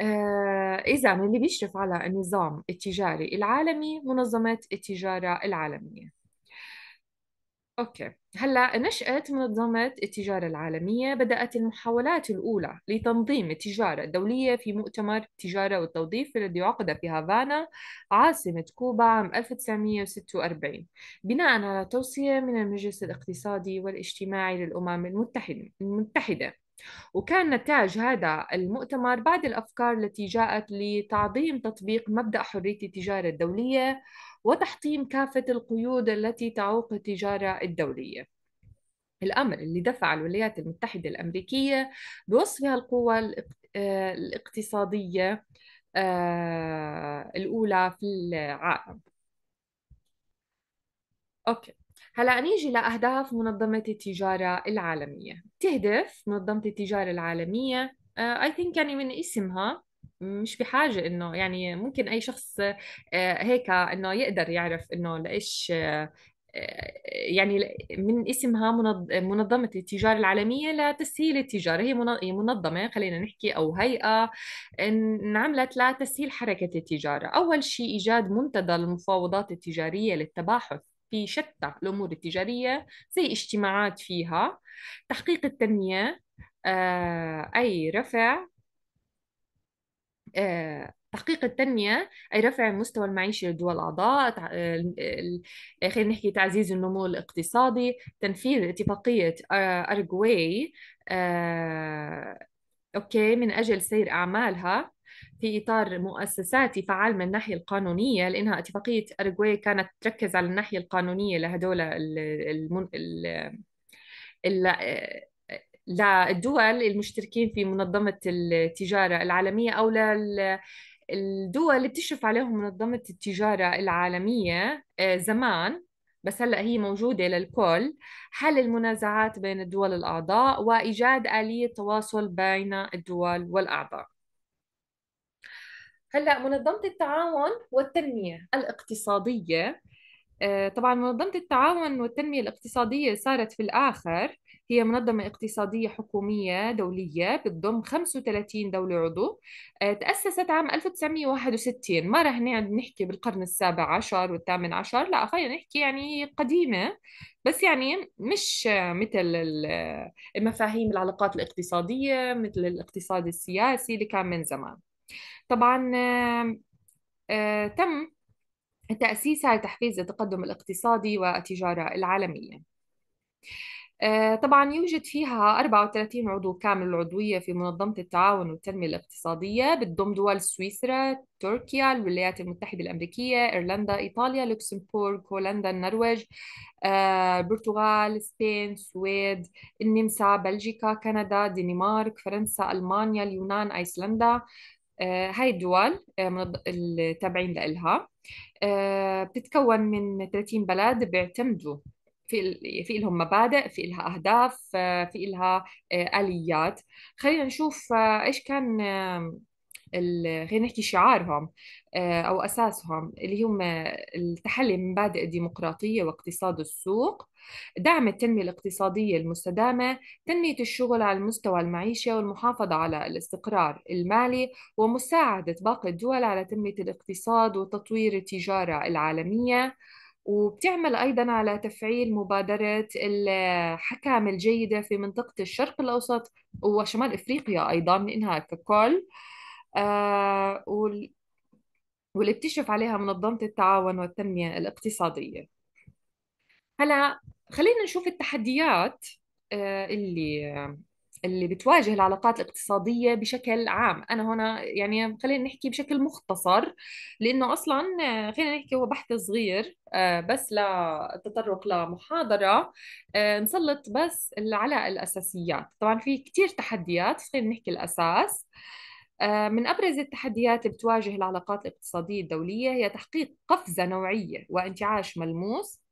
S2: آه، إذا اللي بيشرف على النظام التجاري العالمي منظمة التجارة العالمية اوكي هلا نشأت منظمة التجارة العالمية بدأت المحاولات الأولى لتنظيم التجارة الدولية في مؤتمر التجارة والتوظيف الذي عقد في هافانا عاصمة كوبا عام 1946 بناء على توصية من المجلس الاقتصادي والاجتماعي للأمم المتحدة المتحدة وكان نتاج هذا المؤتمر بعض الأفكار التي جاءت لتعظيم تطبيق مبدأ حرية التجارة الدولية وتحطيم كافة القيود التي تعوق التجارة الدولية الأمر اللي دفع الولايات المتحدة الأمريكية بوصفها القوة آه، الاقتصادية آه، الأولى في العالم أوكي هلا نيجي لاهداف منظمه التجاره العالميه تهدف منظمه التجاره العالميه اي uh, ثينك يعني من اسمها مش بحاجه انه يعني ممكن اي شخص آه، هيك انه يقدر يعرف انه لايش آه، آه، يعني من اسمها منظمة التجارة العالمية لتسهيل التجارة هي منظمة خلينا نحكي أو هيئة انعملت لتسهيل حركة التجارة أول شيء إيجاد منتدى للمفاوضات التجارية للتباحث في شتى الأمور التجارية زي اجتماعات فيها تحقيق التنمية آه، أي رفع آه، تحقيق التنمية أي رفع المستوى المعيشي للدول الأعضاء آه، خلينا نحكي تعزيز النمو الاقتصادي تنفيذ اتفاقية أرجواي أوكي من أجل سير أعمالها في إطار مؤسساتي فعال من الناحية القانونية لأنها اتفاقية أرجواي كانت تركز على الناحية القانونية لهدول المن... للدول المشتركين في منظمة التجارة العالمية أو لل الدول اللي بتشرف عليهم منظمة التجارة العالمية آه، زمان بس هلا هي موجوده للكل حل المنازعات بين الدول الاعضاء وايجاد اليه تواصل بين الدول والاعضاء هلا منظمه التعاون والتنميه الاقتصاديه آه، طبعا منظمه التعاون والتنميه الاقتصاديه صارت في الاخر هي منظمة اقتصادية حكومية دولية بتضم 35 دولة عضو آه، تأسست عام 1961 ما رح نحكي بالقرن السابع عشر والثامن عشر لا خلينا نحكي يعني قديمة بس يعني مش مثل المفاهيم العلاقات الاقتصادية مثل الاقتصاد السياسي اللي كان من زمان طبعا آه، تم تأسيسها لتحفيز التقدم الاقتصادي والتجارة العالمية آه، طبعا يوجد فيها 34 عضو كامل العضوية في منظمة التعاون والتنمية الاقتصادية بتضم دول سويسرا، تركيا، الولايات المتحدة الأمريكية، إيرلندا، إيطاليا، لوكسمبورغ، هولندا، النرويج، البرتغال، آه، سبين، السويد، النمسا، بلجيكا، كندا، الدنمارك، فرنسا، ألمانيا، اليونان، أيسلندا، آه، هاي الدول آه، التابعين لإلها آه، بتتكون من 30 بلد بيعتمدوا في في لهم مبادئ في لها أهداف في لها آليات خلينا نشوف إيش كان خلينا نحكي شعارهم أو أساسهم اللي هم التحلي من مبادئ الديمقراطية واقتصاد السوق دعم التنمية الاقتصادية المستدامة، تنمية الشغل على المستوى المعيشي والمحافظة على الاستقرار المالي ومساعدة باقي الدول على تنمية الاقتصاد وتطوير التجارة العالمية. وبتعمل أيضا على تفعيل مبادرة الحكام الجيدة في منطقة الشرق الأوسط وشمال إفريقيا أيضا إنها ككل آه، واللي بتشرف عليها منظمة التعاون والتنمية الاقتصادية هلا خلينا نشوف التحديات آه، اللي اللي بتواجه العلاقات الاقتصادية بشكل عام أنا هنا يعني خلينا نحكي بشكل مختصر لأنه أصلا آه، خلينا نحكي هو بحث صغير آه، بس لتطرق لمحاضرة نسلط بس على الأساسيات طبعا في كتير تحديات خلينا نحكي الأساس من أبرز التحديات بتواجه العلاقات الاقتصادية الدولية هي تحقيق قفزة نوعية وانتعاش ملموس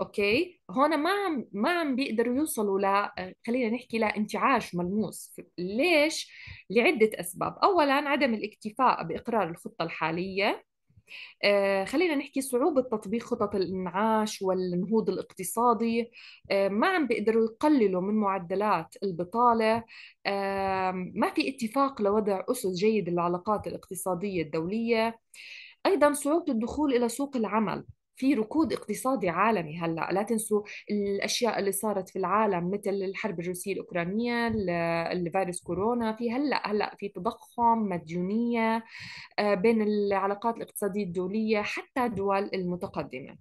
S2: اوكي هون ما عم ما عم بيقدروا يوصلوا ل خلينا نحكي لانتعاش ملموس ليش لعده اسباب اولا عدم الاكتفاء باقرار الخطه الحاليه آه خلينا نحكي صعوبة تطبيق خطط الإنعاش والنهوض الاقتصادي آه ما عم بيقدروا يقللوا من معدلات البطالة آه ما في اتفاق لوضع أسس جيد للعلاقات الاقتصادية الدولية أيضا صعوبة الدخول إلى سوق العمل في ركود اقتصادي عالمي هلا لا تنسوا الاشياء اللي صارت في العالم مثل الحرب الروسيه الاوكرانيه الفيروس كورونا في هلا هلا في تضخم مديونيه آه، بين العلاقات الاقتصاديه الدوليه حتى الدول المتقدمه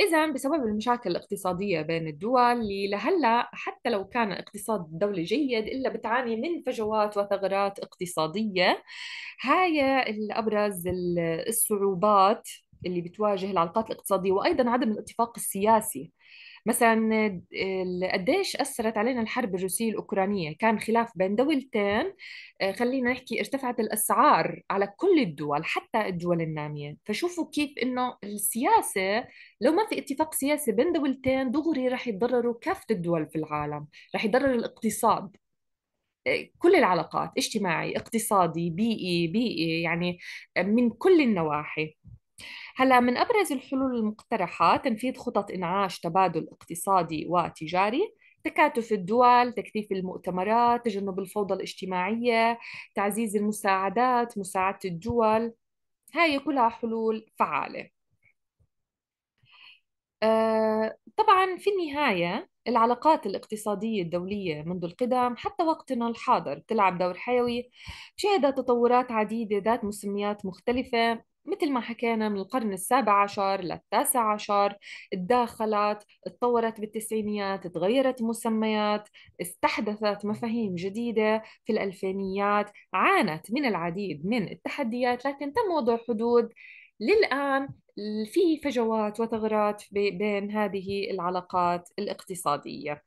S2: إذا بسبب المشاكل الاقتصادية بين الدول اللي لهلا حتى لو كان اقتصاد الدولة جيد إلا بتعاني من فجوات وثغرات اقتصادية هاي الأبرز الصعوبات اللي بتواجه العلاقات الاقتصادية وأيضا عدم الاتفاق السياسي مثلا قديش اثرت علينا الحرب الروسيه الاوكرانيه كان خلاف بين دولتين آه، خلينا نحكي ارتفعت الاسعار على كل الدول حتى الدول الناميه فشوفوا كيف انه السياسه لو ما في اتفاق سياسي بين دولتين دغري رح يتضرروا كافه الدول في العالم رح يضرر الاقتصاد آه، كل العلاقات اجتماعي اقتصادي بيئي بيئي يعني آه، من كل النواحي هلا من ابرز الحلول المقترحه تنفيذ خطط انعاش تبادل اقتصادي وتجاري تكاتف الدول، تكثيف المؤتمرات، تجنب الفوضى الاجتماعية، تعزيز المساعدات، مساعدة الدول، هاي كلها حلول فعالة. آه، طبعا في النهاية العلاقات الاقتصادية الدولية منذ القدم حتى وقتنا الحاضر تلعب دور حيوي شهدت تطورات عديدة ذات مسميات مختلفة مثل ما حكينا من القرن السابع عشر للتاسع عشر تداخلت تطورت بالتسعينيات تغيرت مسميات استحدثت مفاهيم جديدة في الألفينيات عانت من العديد من التحديات لكن تم وضع حدود للآن في فجوات وثغرات بين هذه العلاقات الاقتصادية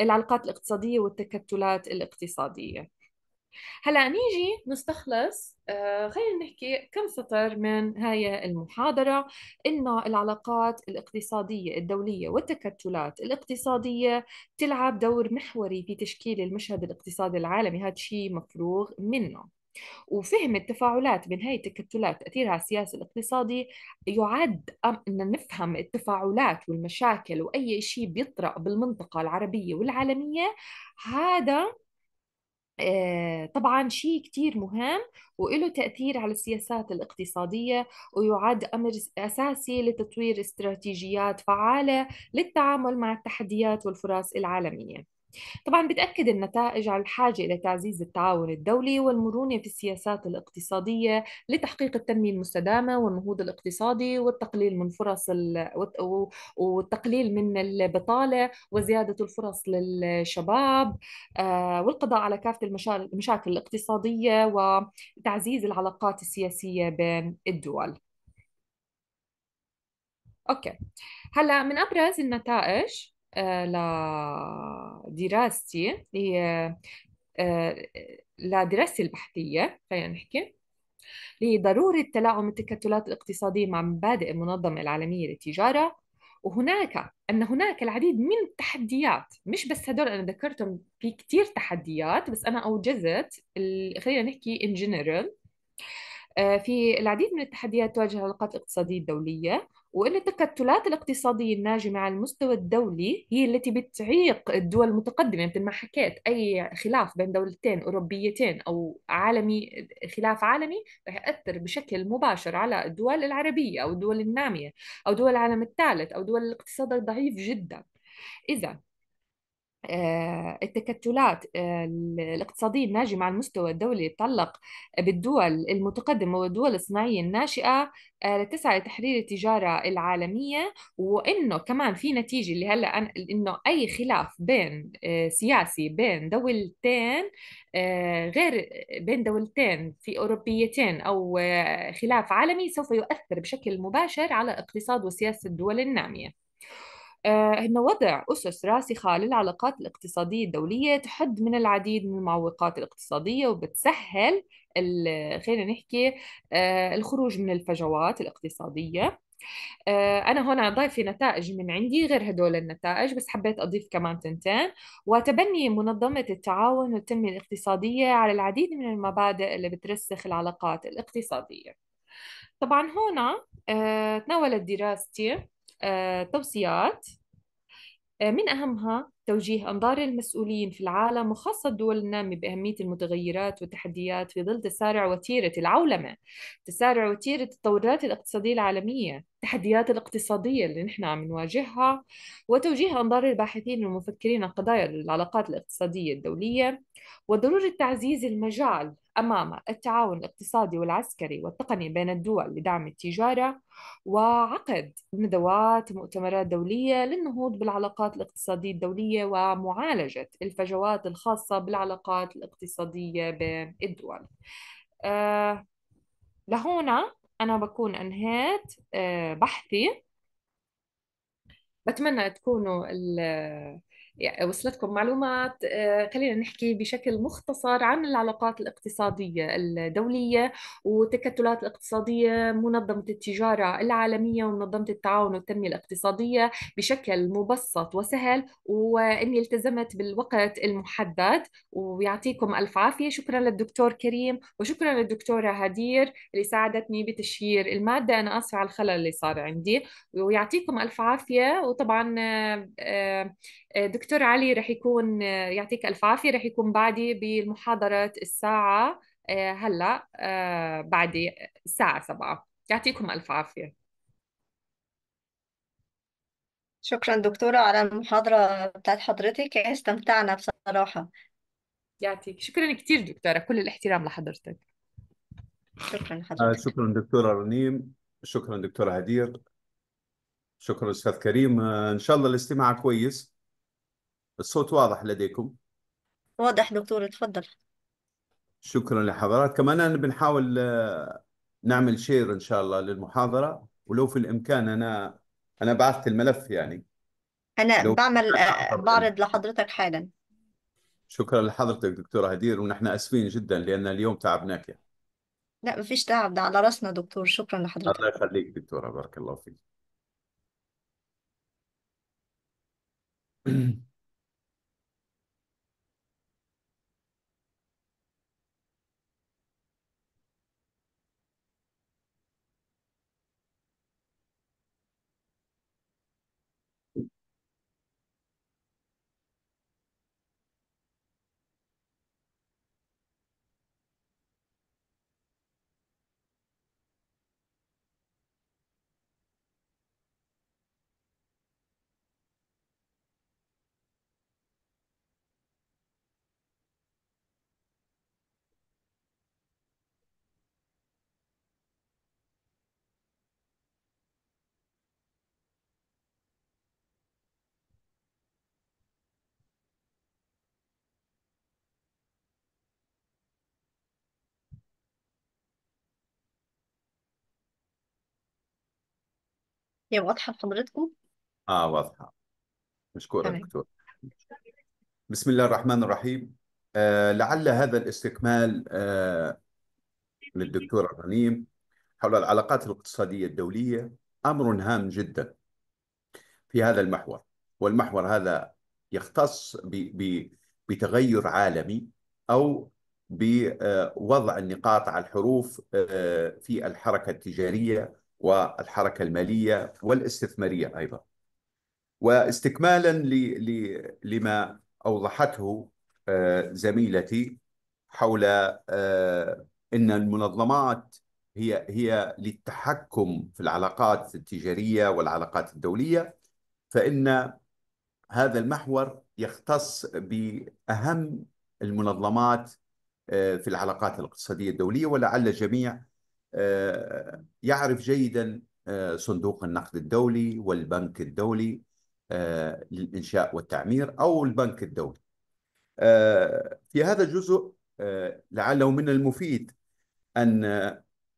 S2: العلاقات الاقتصادية والتكتلات الاقتصادية هلا نيجي نستخلص آه، خلينا نحكي كم سطر من هاي المحاضرة إنه العلاقات الاقتصادية الدولية والتكتلات الاقتصادية تلعب دور محوري في تشكيل المشهد الاقتصادي العالمي هذا شيء مفروغ منه وفهم التفاعلات بين هاي التكتلات تأثيرها على السياسة الاقتصادي يعد أن نفهم التفاعلات والمشاكل وأي شيء بيطرأ بالمنطقة العربية والعالمية هذا آه، طبعا شيء كتير مهم وله تأثير على السياسات الاقتصادية ويعد أمر أساسي لتطوير استراتيجيات فعالة للتعامل مع التحديات والفرص العالمية طبعا بتأكد النتائج على الحاجة إلى تعزيز التعاون الدولي والمرونة في السياسات الاقتصادية لتحقيق التنمية المستدامة والنهوض الاقتصادي والتقليل من فرص ال... والتقليل من البطالة نعم. وزيادة الفرص للشباب آه، والقضاء على كافة المشاكل الاقتصادية وتعزيز العلاقات السياسية بين الدول أوكي هلا من أبرز النتائج آه، لدراستي هي آه، لدراستي البحثية خلينا نحكي لضرورة تلاعم التكتلات الاقتصادية مع مبادئ المنظمة العالمية للتجارة وهناك أن هناك العديد من التحديات مش بس هدول أنا ذكرتهم في كتير تحديات بس أنا أوجزت خلينا نحكي in general آه، في العديد من التحديات تواجه العلاقات الاقتصادية الدولية وإن التكتلات الاقتصادية الناجمة على المستوى الدولي هي التي بتعيق الدول المتقدمة مثل ما حكيت أي خلاف بين دولتين أوروبيتين أو عالمي خلاف عالمي رح يأثر بشكل مباشر على الدول العربية أو الدول النامية أو دول العالم الثالث أو دول الاقتصاد الضعيف جدا إذا آه، التكتلات آه، الاقتصادية الناجمة على المستوى الدولي تتعلق بالدول المتقدمة والدول الصناعية الناشئة آه، تسعى لتحرير التجارة العالمية وإنه كمان في نتيجة اللي هلا إنه أي خلاف بين سياسي بين دولتين غير بين دولتين في أوروبيتين أو خلاف عالمي سوف يؤثر بشكل مباشر على اقتصاد وسياسة الدول النامية. هن آه، وضع أسس راسخة للعلاقات الاقتصادية الدولية تحد من العديد من المعوقات الاقتصادية وبتسهل خلينا نحكي آه، الخروج من الفجوات الاقتصادية آه، أنا هون ضايفة نتائج من عندي غير هدول النتائج بس حبيت أضيف كمان تنتين وتبني منظمة التعاون والتنمية الاقتصادية على العديد من المبادئ اللي بترسخ العلاقات الاقتصادية طبعا هون تناولت دراستي آه، توصيات آه، من أهمها توجيه أنظار المسؤولين في العالم وخاصة الدول النامية بأهمية المتغيرات والتحديات في ظل تسارع وتيرة العولمة تسارع وتيرة التطورات الاقتصادية العالمية التحديات الاقتصادية اللي نحن عم نواجهها وتوجيه أنظار الباحثين والمفكرين عن قضايا العلاقات الاقتصادية الدولية وضرورة تعزيز المجال أمام التعاون الاقتصادي والعسكري والتقني بين الدول لدعم التجارة وعقد ندوات مؤتمرات دولية للنهوض بالعلاقات الاقتصادية الدولية ومعالجة الفجوات الخاصة بالعلاقات الاقتصادية بين الدول أه لهنا أنا بكون أنهيت آه، بحثي بتمنى تكونوا يعني وصلتكم معلومات آه، خلينا نحكي بشكل مختصر عن العلاقات الاقتصادية الدولية والتكتلات الاقتصادية منظمة التجارة العالمية ومنظمة التعاون والتنمية الاقتصادية بشكل مبسط وسهل وإني التزمت بالوقت المحدد ويعطيكم ألف عافية شكرا للدكتور كريم وشكرا للدكتورة هدير اللي ساعدتني بتشهير المادة أنا آسفة على الخلل اللي صار عندي ويعطيكم ألف عافية وطبعا آه، آه، دكتور علي رح يكون يعطيك الف عافيه رح يكون بعدي بالمحاضره الساعه آه، هلا آه، بعد الساعه 7 يعطيكم الف عافيه
S3: شكرا دكتورة على المحاضرة بتاعت حضرتك
S2: إيه، استمتعنا بصراحة يعطيك شكرا كثير دكتورة كل الاحترام لحضرتك شكرا آه، لحضرتك
S4: شكرا دكتورة رنيم شكرا دكتورة عدير شكرا استاذ كريم ان شاء الله الاستماع كويس الصوت واضح لديكم
S3: واضح دكتور تفضل
S4: شكرا لحضرات كمان أنا بنحاول آه، نعمل شير إن شاء الله للمحاضرة ولو في الإمكان أنا أنا بعثت الملف يعني
S3: أنا لو بعمل آه، بعرض لحضرتك حالا
S4: شكرا لحضرتك دكتورة هدير ونحن آسفين جدا لأن اليوم تعبناك يعني.
S3: لا ما فيش تعب ده على راسنا دكتور شكرا لحضرتك
S4: الله يخليك دكتورة بارك الله فيك *clears throat*
S3: هي واضحة لحضرتكم؟
S4: آه واضحة مشكورة تمام دكتور بسم الله الرحمن الرحيم آه لعل هذا الاستكمال آه للدكتور غنيم حول العلاقات الاقتصادية الدولية أمر هام جدا في هذا المحور والمحور هذا يختص ب ب بتغير عالمي أو بوضع النقاط على الحروف آه، في الحركة التجارية والحركة المالية والاستثمارية أيضا واستكمالا لما أوضحته آه، زميلتي حول آه، أن المنظمات هي هي للتحكم في العلاقات التجارية والعلاقات الدولية فإن هذا المحور يختص بأهم المنظمات آه، في العلاقات الاقتصادية الدولية ولعل جميع آه، يعرف جيدا آه، صندوق النقد الدولي والبنك الدولي آه، للإنشاء والتعمير أو البنك الدولي في هذا الجزء لعله من المفيد أن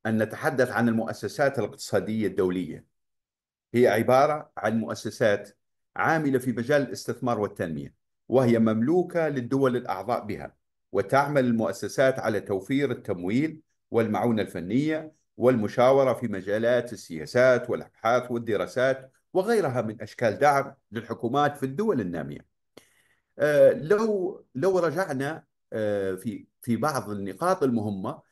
S4: أن نتحدث عن المؤسسات الاقتصادية الدولية هي عبارة عن مؤسسات عاملة في مجال الاستثمار والتنمية وهي مملوكة للدول الأعضاء بها وتعمل المؤسسات على توفير التمويل والمعونة الفنية والمشاورة في مجالات السياسات والأبحاث والدراسات وغيرها من أشكال دعم للحكومات في الدول النامية آه، لو لو رجعنا آه، في في بعض النقاط المهمة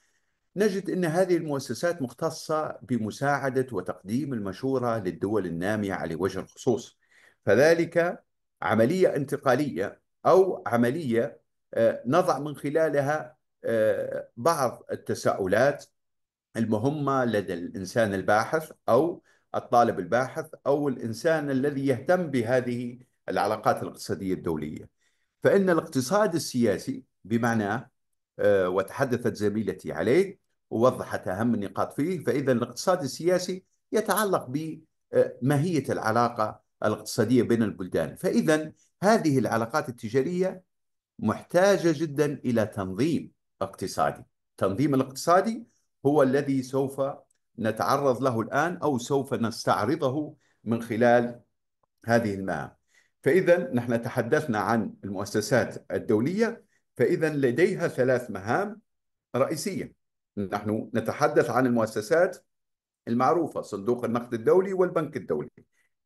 S4: نجد أن هذه المؤسسات مختصة بمساعدة وتقديم المشورة للدول النامية على وجه الخصوص فذلك عملية انتقالية أو عملية آه، نضع من خلالها آه، بعض التساؤلات المهمة لدى الإنسان الباحث أو الطالب الباحث أو الإنسان الذي يهتم بهذه العلاقات الاقتصادية الدولية فإن الاقتصاد السياسي بمعناه وتحدثت زميلتي عليه ووضحت أهم النقاط فيه فإذا الاقتصاد السياسي يتعلق بماهية آه، العلاقة الاقتصادية بين البلدان فإذا هذه العلاقات التجارية محتاجة جدا إلى تنظيم اقتصادي التنظيم الاقتصادي هو الذي سوف نتعرض له الآن أو سوف نستعرضه من خلال هذه المهام فإذا نحن تحدثنا عن المؤسسات الدولية فإذا لديها ثلاث مهام رئيسية نحن نتحدث عن المؤسسات المعروفة صندوق النقد الدولي والبنك الدولي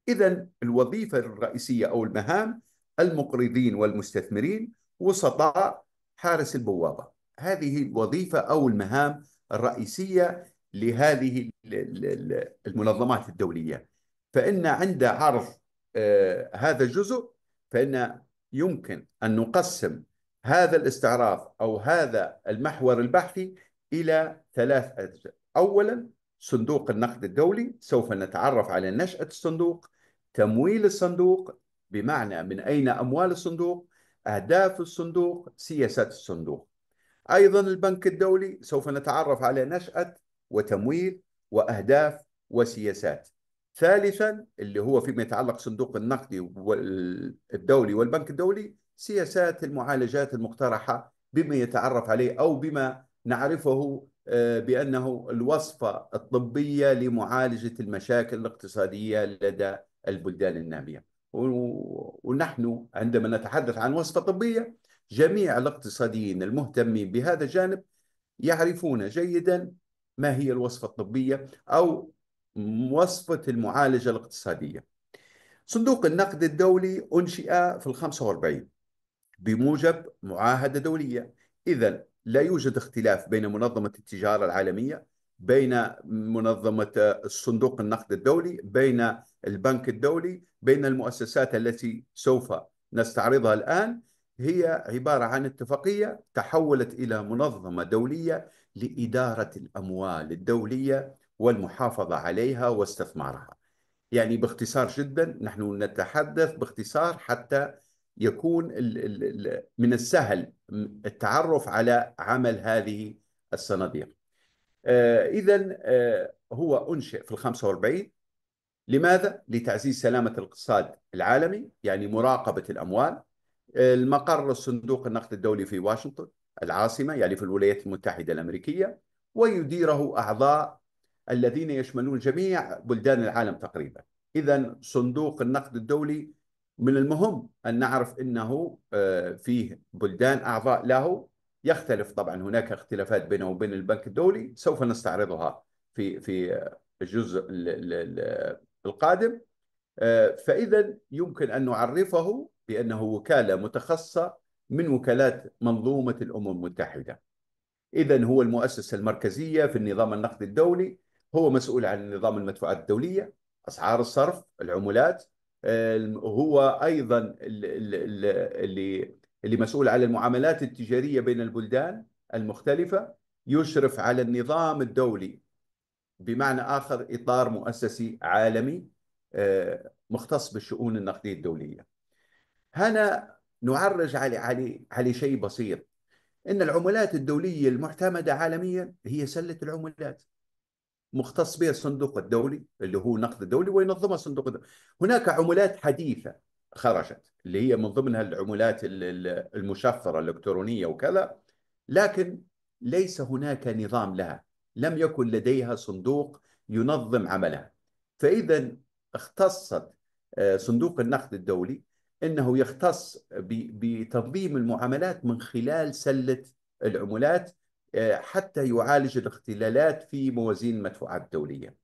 S4: إذا الوظيفة الرئيسية أو المهام المقرضين والمستثمرين وسطاء حارس البوابة هذه الوظيفة أو المهام الرئيسية لهذه المنظمات الدولية فإن عند عرض آه، هذا الجزء فإن يمكن أن نقسم هذا الاستعراض أو هذا المحور البحثي إلى ثلاث أجزاء أولا صندوق النقد الدولي سوف نتعرف على نشأة الصندوق تمويل الصندوق بمعنى من أين أموال الصندوق أهداف الصندوق سياسات الصندوق أيضا البنك الدولي سوف نتعرف على نشأة وتمويل وأهداف وسياسات ثالثا اللي هو فيما يتعلق صندوق النقدي الدولي والبنك الدولي سياسات المعالجات المقترحة بما يتعرف عليه أو بما نعرفه آه، بأنه الوصفة الطبية لمعالجة المشاكل الاقتصادية لدى البلدان النامية ونحن عندما نتحدث عن وصفة طبية جميع الاقتصاديين المهتمين بهذا الجانب يعرفون جيدا ما هي الوصفة الطبية أو وصفة المعالجة الاقتصادية صندوق النقد الدولي أنشئ في ال 45 بموجب معاهدة دولية إذا لا يوجد اختلاف بين منظمة التجارة العالمية بين منظمة الصندوق النقد الدولي بين البنك الدولي بين المؤسسات التي سوف نستعرضها الآن هي عبارة عن اتفاقية تحولت إلى منظمة دولية لإدارة الأموال الدولية والمحافظة عليها واستثمارها يعني باختصار جدا نحن نتحدث باختصار حتى يكون من السهل التعرف على عمل هذه الصناديق آه، إذا آه، هو أنشئ في الخمسة واربعين لماذا؟ لتعزيز سلامة الاقتصاد العالمي يعني مراقبة الأموال المقر الصندوق النقد الدولي في واشنطن العاصمة يعني في الولايات المتحدة الأمريكية ويديره أعضاء الذين يشملون جميع بلدان العالم تقريبا إذا صندوق النقد الدولي من المهم أن نعرف أنه آه، فيه بلدان أعضاء له يختلف طبعا هناك اختلافات بينه وبين البنك الدولي سوف نستعرضها في في الجزء القادم آه، فإذا يمكن أن نعرفه بأنه وكالة متخصصة من وكالات منظومة الأمم المتحدة إذا هو المؤسسة المركزية في النظام النقدي الدولي هو مسؤول عن نظام المدفوعات الدولية أسعار الصرف العملات هو أيضا اللي اللي مسؤول على المعاملات التجارية بين البلدان المختلفة يشرف على النظام الدولي بمعنى آخر إطار مؤسسي عالمي آه، مختص بالشؤون النقدية الدولية هنا نعرج على على على شيء بسيط ان العملات الدوليه المعتمده عالميا هي سله العملات مختص بها الصندوق الدولي اللي هو النقد الدولي وينظمها الصندوق الدولي هناك عملات حديثه خرجت اللي هي من ضمنها العملات المشفره الالكترونيه وكذا لكن ليس هناك نظام لها لم يكن لديها صندوق ينظم عملها فاذا اختصت آه، صندوق النقد الدولي انه يختص بتنظيم المعاملات من خلال سله العملات آه، حتى يعالج الاختلالات في موازين المدفوعات الدوليه.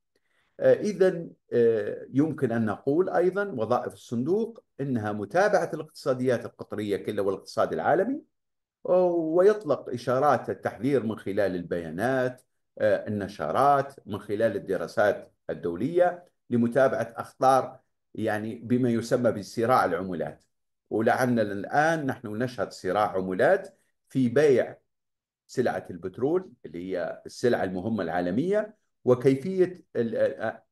S4: آه، اذا آه، يمكن ان نقول ايضا وظائف الصندوق انها متابعه الاقتصاديات القطريه كلها والاقتصاد العالمي ويطلق اشارات التحذير من خلال البيانات النشرات من خلال الدراسات الدوليه لمتابعه اخطار يعني بما يسمى بصراع العملات ولعلنا الآن نحن نشهد صراع عملات في بيع سلعة البترول اللي هي السلعة المهمة العالمية وكيفية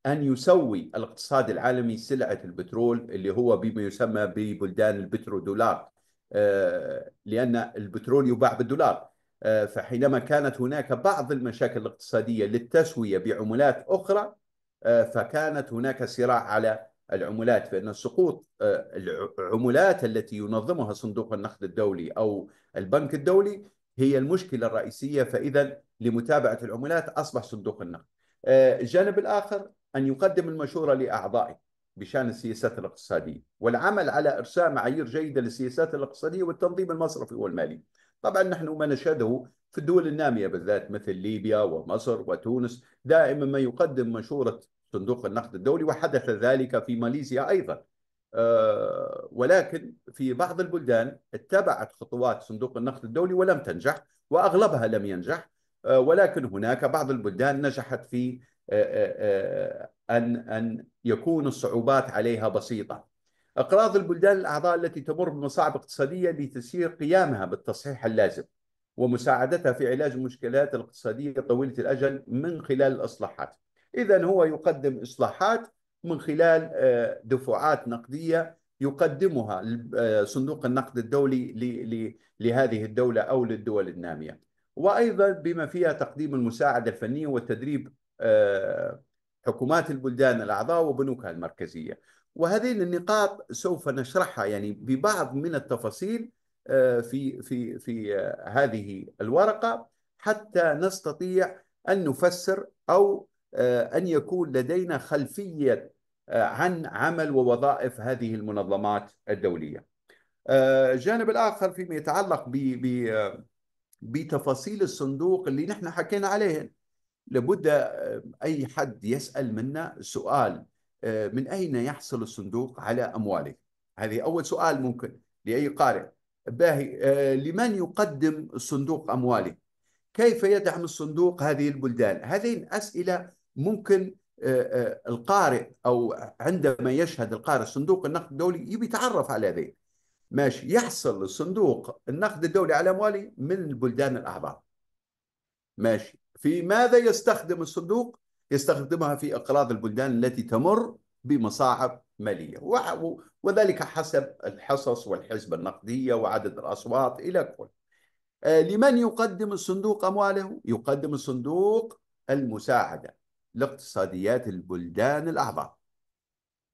S4: أن يسوي الاقتصاد العالمي سلعة البترول اللي هو بما يسمى ببلدان البترودولار آه، لأن البترول يباع بالدولار آه، فحينما كانت هناك بعض المشاكل الاقتصادية للتسوية بعملات أخرى آه، فكانت هناك صراع على العملات بأن سقوط آه، العملات التي ينظمها صندوق النقد الدولي أو البنك الدولي هي المشكلة الرئيسية فإذا لمتابعة العملات أصبح صندوق النقد آه، الجانب الآخر أن يقدم المشورة لأعضائه بشان السياسات الاقتصادية والعمل على إرساء معايير جيدة للسياسات الاقتصادية والتنظيم المصرفي والمالي طبعا نحن ما نشهده في الدول النامية بالذات مثل ليبيا ومصر وتونس دائما ما يقدم مشورة صندوق النقد الدولي وحدث ذلك في ماليزيا أيضا آه، ولكن في بعض البلدان اتبعت خطوات صندوق النقد الدولي ولم تنجح وأغلبها لم ينجح آه، ولكن هناك بعض البلدان نجحت في آه، أن أن يكون الصعوبات عليها بسيطة أقراض البلدان الأعضاء التي تمر بمصاعب اقتصادية لتسيير قيامها بالتصحيح اللازم ومساعدتها في علاج المشكلات الاقتصادية طويلة الأجل من خلال الإصلاحات إذا هو يقدم إصلاحات من خلال آه، دفعات نقدية يقدمها آه، صندوق النقد الدولي لهذه الدولة أو للدول النامية وأيضا بما فيها تقديم المساعدة الفنية وتدريب آه، حكومات البلدان الأعضاء وبنوكها المركزية وهذه النقاط سوف نشرحها يعني ببعض من التفاصيل في في في هذه الورقة حتى نستطيع أن نفسر أو آه، أن يكون لدينا خلفية آه، عن عمل ووظائف هذه المنظمات الدولية آه، الجانب الآخر فيما يتعلق بتفاصيل الصندوق اللي نحن حكينا عليهن لابد أي حد يسأل منا سؤال من أين يحصل الصندوق على أمواله هذه أول سؤال ممكن لأي قارئ باهي لمن يقدم الصندوق أمواله كيف يدعم الصندوق هذه البلدان هذه الأسئلة ممكن آه، آه، القارئ او عندما يشهد القارئ صندوق النقد الدولي يبي يتعرف على ذي ماشي يحصل صندوق النقد الدولي على اموالي من البلدان الاعضاء ماشي في ماذا يستخدم الصندوق يستخدمها في اقراض البلدان التي تمر بمصاعب ماليه وذلك حسب الحصص والحسبه النقديه وعدد الاصوات الى كل آه، لمن يقدم الصندوق امواله يقدم الصندوق المساعده لاقتصاديات البلدان الأعضاء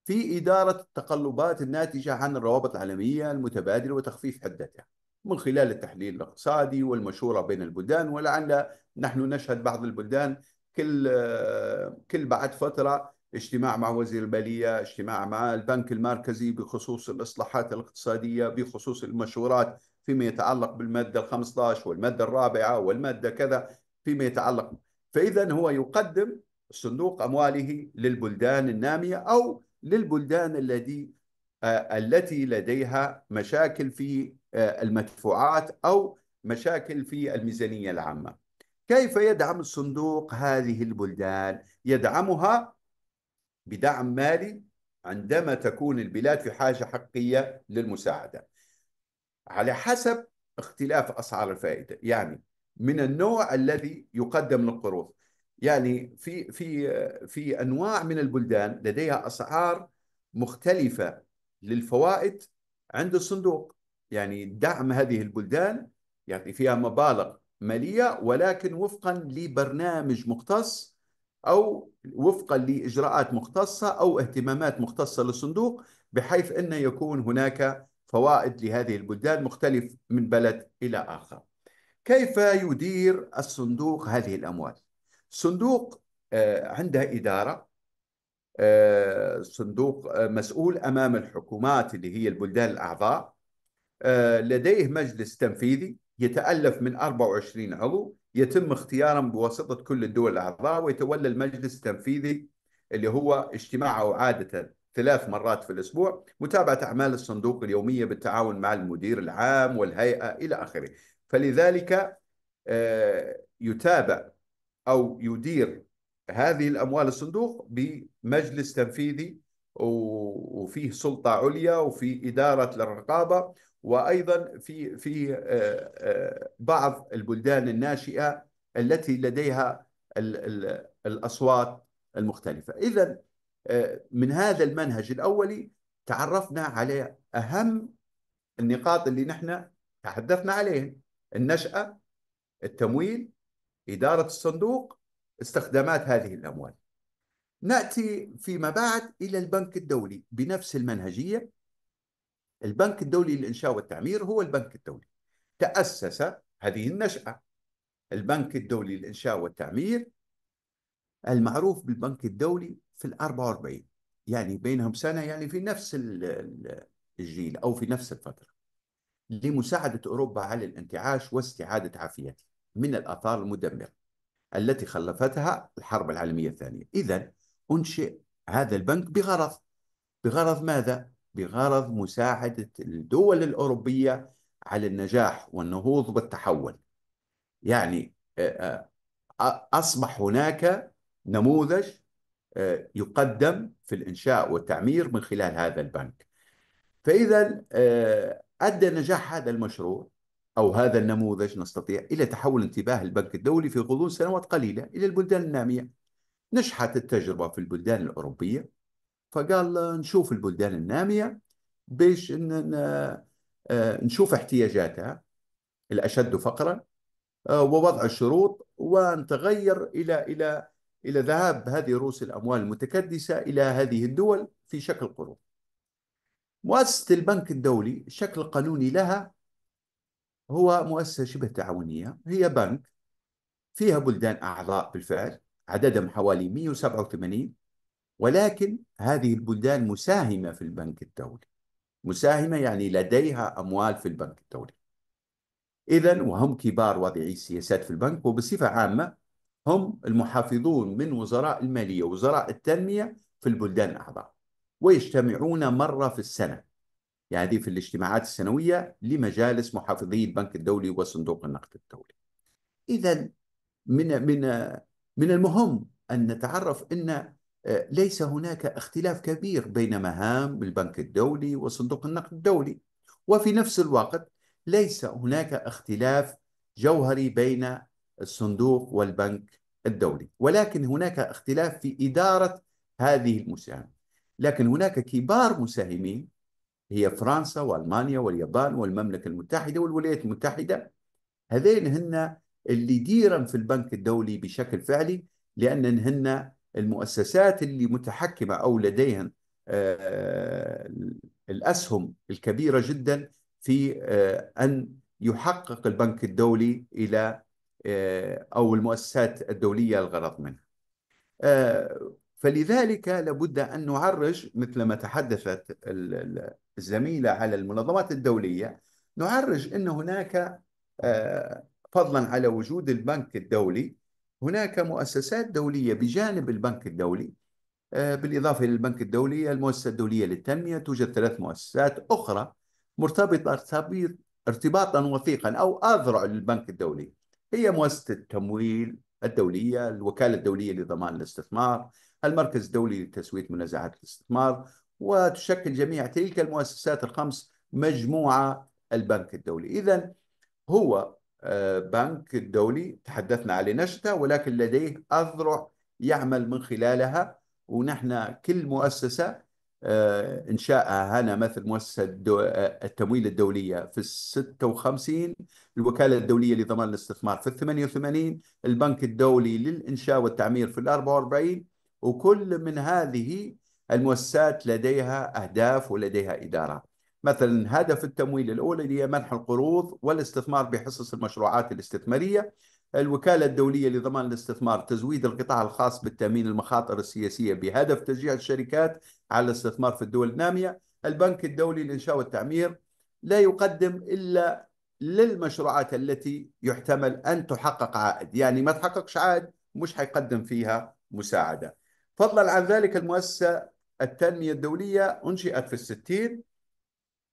S4: في إدارة التقلبات الناتجة عن الروابط العالمية المتبادلة وتخفيف حدتها من خلال التحليل الاقتصادي والمشورة بين البلدان ولعل نحن نشهد بعض البلدان كل كل بعد فترة اجتماع مع وزير البالية اجتماع مع البنك المركزي بخصوص الإصلاحات الاقتصادية بخصوص المشورات فيما يتعلق بالمادة ال 15 والمادة الرابعة والمادة كذا فيما يتعلق فإذا هو يقدم صندوق أمواله للبلدان النامية أو للبلدان الذي آه، التي لديها مشاكل في آه، المدفوعات أو مشاكل في الميزانية العامة كيف يدعم الصندوق هذه البلدان؟ يدعمها بدعم مالي عندما تكون البلاد في حاجة حقيقية للمساعدة على حسب اختلاف أسعار الفائدة يعني من النوع الذي يقدم للقروض يعني في في في انواع من البلدان لديها اسعار مختلفه للفوائد عند الصندوق يعني دعم هذه البلدان يعني فيها مبالغ ماليه ولكن وفقا لبرنامج مختص او وفقا لاجراءات مختصه او اهتمامات مختصه للصندوق بحيث انه يكون هناك فوائد لهذه البلدان مختلف من بلد الى اخر. كيف يدير الصندوق هذه الاموال؟ صندوق آه، عندها إدارة آه، صندوق آه، مسؤول أمام الحكومات اللي هي البلدان الأعضاء لديه مجلس تنفيذي يتألف من 24 عضو يتم اختيارهم بواسطة كل الدول الأعضاء ويتولى المجلس التنفيذي اللي هو اجتماعه عادة ثلاث مرات في الأسبوع متابعة أعمال الصندوق اليومية بالتعاون مع المدير العام والهيئة إلى آخره فلذلك يتابع او يدير هذه الاموال الصندوق بمجلس تنفيذي وفيه سلطه عليا وفي اداره للرقابه وايضا في في آه، آه، بعض البلدان الناشئه التي لديها الاصوات المختلفه اذا آه، من هذا المنهج الاولي تعرفنا على اهم النقاط اللي نحن تحدثنا عليها النشأة التمويل إدارة الصندوق استخدامات هذه الأموال نأتي فيما بعد إلى البنك الدولي بنفس المنهجية البنك الدولي للإنشاء والتعمير هو البنك الدولي تأسس هذه النشأة البنك الدولي للإنشاء والتعمير المعروف بالبنك الدولي في ال 44 يعني بينهم سنة يعني في نفس الجيل أو في نفس الفترة لمساعدة أوروبا على الانتعاش واستعادة عافيتها من الآثار المدمرة التي خلفتها الحرب العالمية الثانية إذا أنشئ هذا البنك بغرض بغرض ماذا؟ بغرض مساعدة الدول الأوروبية على النجاح والنهوض والتحول يعني آه، آه، أصبح هناك نموذج آه، يقدم في الإنشاء والتعمير من خلال هذا البنك فإذا أدى نجاح هذا المشروع أو هذا النموذج نستطيع إلى تحول انتباه البنك الدولي في غضون سنوات قليلة إلى البلدان النامية نشحت التجربة في البلدان الأوروبية فقال نشوف البلدان النامية باش آه، نشوف احتياجاتها الأشد فقرا آه، ووضع الشروط ونتغير إلى إلى إلى ذهاب هذه رؤوس الأموال المتكدسة إلى هذه الدول في شكل قروض مؤسسة البنك الدولي الشكل القانوني لها هو مؤسسة شبه تعاونية هي بنك فيها بلدان أعضاء بالفعل عددهم حوالي 187 ولكن هذه البلدان مساهمة في البنك الدولي مساهمة يعني لديها أموال في البنك الدولي إذا وهم كبار واضعي السياسات في البنك وبصفة عامة هم المحافظون من وزراء المالية ووزراء التنمية في البلدان الأعضاء ويجتمعون مرة في السنة يعني في الاجتماعات السنوية لمجالس محافظي البنك الدولي وصندوق النقد الدولي إذا من من من المهم أن نتعرف أن آه، ليس هناك اختلاف كبير بين مهام البنك الدولي وصندوق النقد الدولي وفي نفس الوقت ليس هناك اختلاف جوهري بين الصندوق والبنك الدولي ولكن هناك اختلاف في إدارة هذه المساهمة لكن هناك كبار مساهمين هي فرنسا والمانيا واليابان والمملكه المتحده والولايات المتحده هذين هن اللي ديرا في البنك الدولي بشكل فعلي لان هن المؤسسات اللي متحكمه او لديهن آه، الاسهم الكبيره جدا في آه، ان يحقق البنك الدولي الى آه، او المؤسسات الدوليه الغرض منها. فلذلك لابد ان نعرج مثل ما تحدثت الزميلة على المنظمات الدولية نعرج أن هناك آه، فضلا على وجود البنك الدولي هناك مؤسسات دولية بجانب البنك الدولي آه، بالإضافة للبنك الدولي المؤسسة الدولية للتنمية توجد ثلاث مؤسسات أخرى مرتبطة ارتباطا وثيقا أو أذرع للبنك الدولي هي مؤسسة التمويل الدولية الوكالة الدولية لضمان الاستثمار المركز الدولي لتسوية منازعات الاستثمار وتشكل جميع تلك المؤسسات الخمس مجموعة البنك الدولي إذا هو آه، بنك الدولي تحدثنا عليه نشته ولكن لديه أذرع يعمل من خلالها ونحن كل مؤسسة آه، إنشاءها هنا مثل مؤسسة آه، التمويل الدولية في الستة وخمسين الوكالة الدولية لضمان الاستثمار في الثمانية وثمانين البنك الدولي للإنشاء والتعمير في الأربعة واربعين وكل من هذه المؤسسات لديها أهداف ولديها إدارة مثلا هدف التمويل اللي هي منح القروض والاستثمار بحصص المشروعات الاستثمارية الوكالة الدولية لضمان الاستثمار تزويد القطاع الخاص بالتأمين المخاطر السياسية بهدف تشجيع الشركات على الاستثمار في الدول النامية البنك الدولي للإنشاء والتعمير لا يقدم إلا للمشروعات التي يحتمل أن تحقق عائد يعني ما تحققش عائد مش حيقدم فيها مساعدة فضلا عن ذلك المؤسسة التنمية الدولية أنشئت في الستين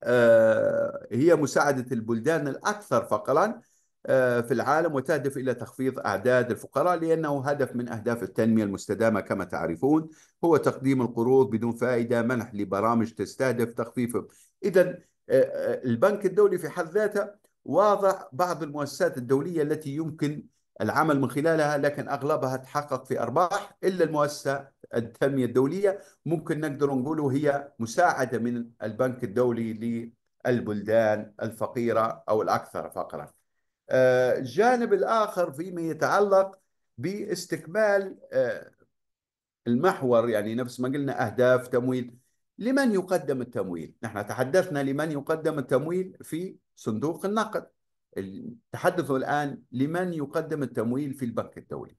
S4: آه، هي مساعدة البلدان الأكثر فقرا آه، في العالم وتهدف إلى تخفيض أعداد الفقراء لأنه هدف من أهداف التنمية المستدامة كما تعرفون هو تقديم القروض بدون فائدة منح لبرامج تستهدف تخفيف إذا آه، البنك الدولي في حد ذاته واضع بعض المؤسسات الدولية التي يمكن العمل من خلالها لكن اغلبها تحقق في ارباح الا المؤسسه التنميه الدوليه ممكن نقدر نقول هي مساعده من البنك الدولي للبلدان الفقيره او الاكثر فقرا. آه، الجانب الاخر فيما يتعلق باستكمال آه، المحور يعني نفس ما قلنا اهداف تمويل لمن يقدم التمويل؟ نحن تحدثنا لمن يقدم التمويل في صندوق النقد تحدثوا الآن لمن يقدم التمويل في البنك الدولي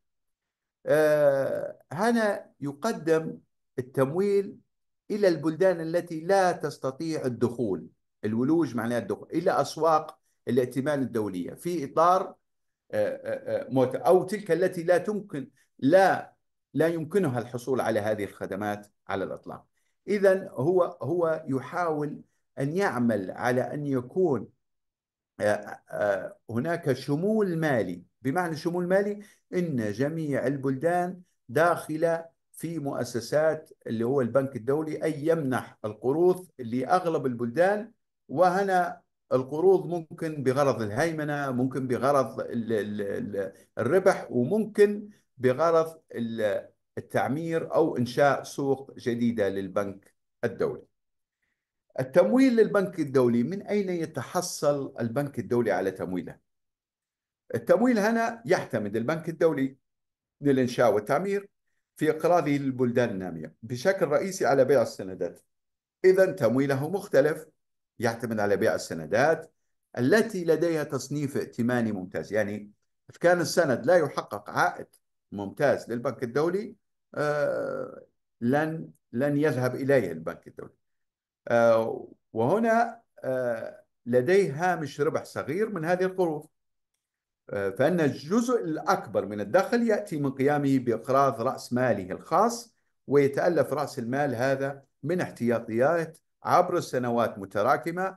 S4: آه، هنا يقدم التمويل إلى البلدان التي لا تستطيع الدخول الولوج معناها الدخول إلى أسواق الائتمان الدولية في إطار آه، آه، أو تلك التي لا تمكن لا لا يمكنها الحصول على هذه الخدمات على الإطلاق إذا هو هو يحاول أن يعمل على أن يكون آه، آه، هناك شمول مالي بمعنى شمول مالي ان جميع البلدان داخله في مؤسسات اللي هو البنك الدولي اي يمنح القروض لاغلب البلدان وهنا القروض ممكن بغرض الهيمنه ممكن بغرض الربح وممكن بغرض التعمير او انشاء سوق جديده للبنك الدولي التمويل للبنك الدولي من أين يتحصل البنك الدولي على تمويله؟ التمويل هنا يعتمد البنك الدولي للإنشاء والتعمير في إقراضه للبلدان النامية بشكل رئيسي على بيع السندات إذا تمويله مختلف يعتمد على بيع السندات التي لديها تصنيف ائتماني ممتاز يعني إذا كان السند لا يحقق عائد ممتاز للبنك الدولي آه، لن لن يذهب إليه البنك الدولي آه، وهنا آه، لديه هامش ربح صغير من هذه القروض آه، فأن الجزء الأكبر من الدخل يأتي من قيامه بإقراض رأس ماله الخاص ويتألف رأس المال هذا من احتياطيات عبر سنوات متراكمة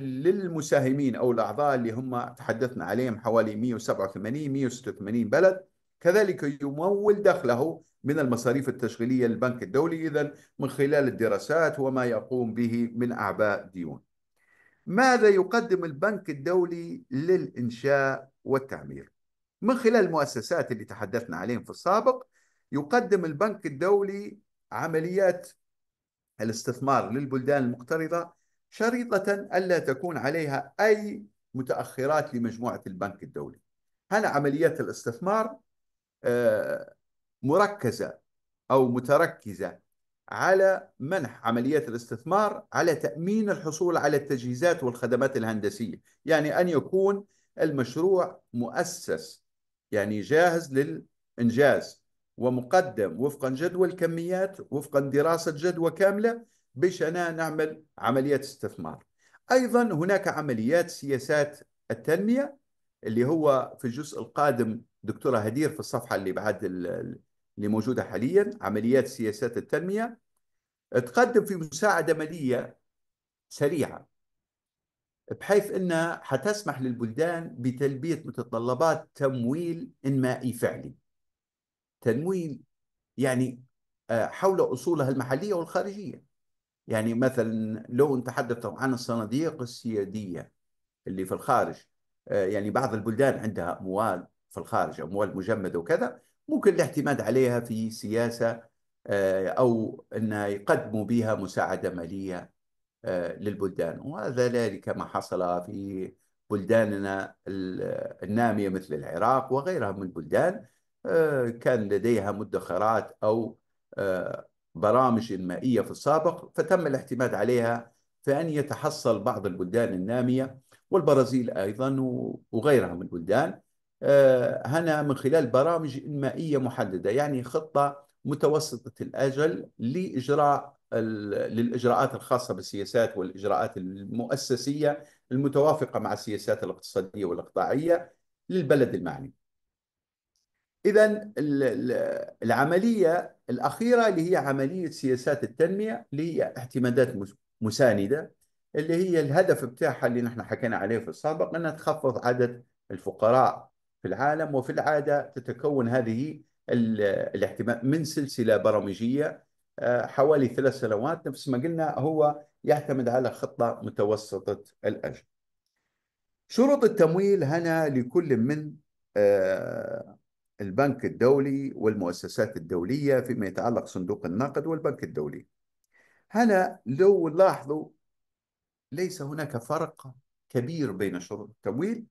S4: للمساهمين أو الأعضاء اللي هم تحدثنا عليهم حوالي 187 186 بلد كذلك يمول دخله من المصاريف التشغيلية للبنك الدولي إذا من خلال الدراسات وما يقوم به من أعباء ديون ماذا يقدم البنك الدولي للإنشاء والتعمير من خلال المؤسسات اللي تحدثنا عليهم في السابق يقدم البنك الدولي عمليات الاستثمار للبلدان المقترضة شريطة ألا تكون عليها أي متأخرات لمجموعة البنك الدولي هنا عمليات الاستثمار آه، مركزه او متركزه على منح عمليات الاستثمار على تامين الحصول على التجهيزات والخدمات الهندسيه، يعني ان يكون المشروع مؤسس يعني جاهز للانجاز ومقدم وفقا جدول كميات وفقا دراسه جدوى كامله بشأن نعمل عمليات استثمار. ايضا هناك عمليات سياسات التنميه اللي هو في الجزء القادم دكتوره هدير في الصفحه اللي بعد اللي موجوده حاليا عمليات سياسات التنميه تقدم في مساعده ماليه سريعه بحيث انها حتسمح للبلدان بتلبيه متطلبات تمويل انمائي فعلي. تمويل يعني آه، حول اصولها المحليه والخارجيه. يعني مثلا لو نتحدث عن الصناديق السياديه اللي في الخارج آه، يعني بعض البلدان عندها اموال في الخارج اموال مجمده وكذا ممكن الاعتماد عليها في سياسه آه، او ان يقدموا بها مساعده ماليه آه، للبلدان وهذا ذلك ما حصل في بلداننا الناميه مثل العراق وغيرها من البلدان آه، كان لديها مدخرات او برامج مائيه في السابق فتم الاعتماد عليها فان يتحصل بعض البلدان الناميه والبرازيل ايضا وغيرها من البلدان آه، هنا من خلال برامج إنمائية محددة يعني خطة متوسطة الأجل لإجراء للإجراءات الخاصة بالسياسات والإجراءات المؤسسية المتوافقة مع السياسات الاقتصادية والإقطاعية للبلد المعني إذا العملية الأخيرة اللي هي عملية سياسات التنمية اللي هي اعتمادات مساندة اللي هي الهدف بتاعها اللي نحن حكينا عليه في السابق أنها تخفض عدد الفقراء في العالم وفي العادة تتكون هذه الاحتماء من سلسلة برامجية آه، حوالي ثلاث سنوات نفس ما قلنا هو يعتمد على خطة متوسطة الأجر شروط التمويل هنا لكل من آه، البنك الدولي والمؤسسات الدولية فيما يتعلق صندوق النقد والبنك الدولي هنا لو لاحظوا ليس هناك فرق كبير بين شروط التمويل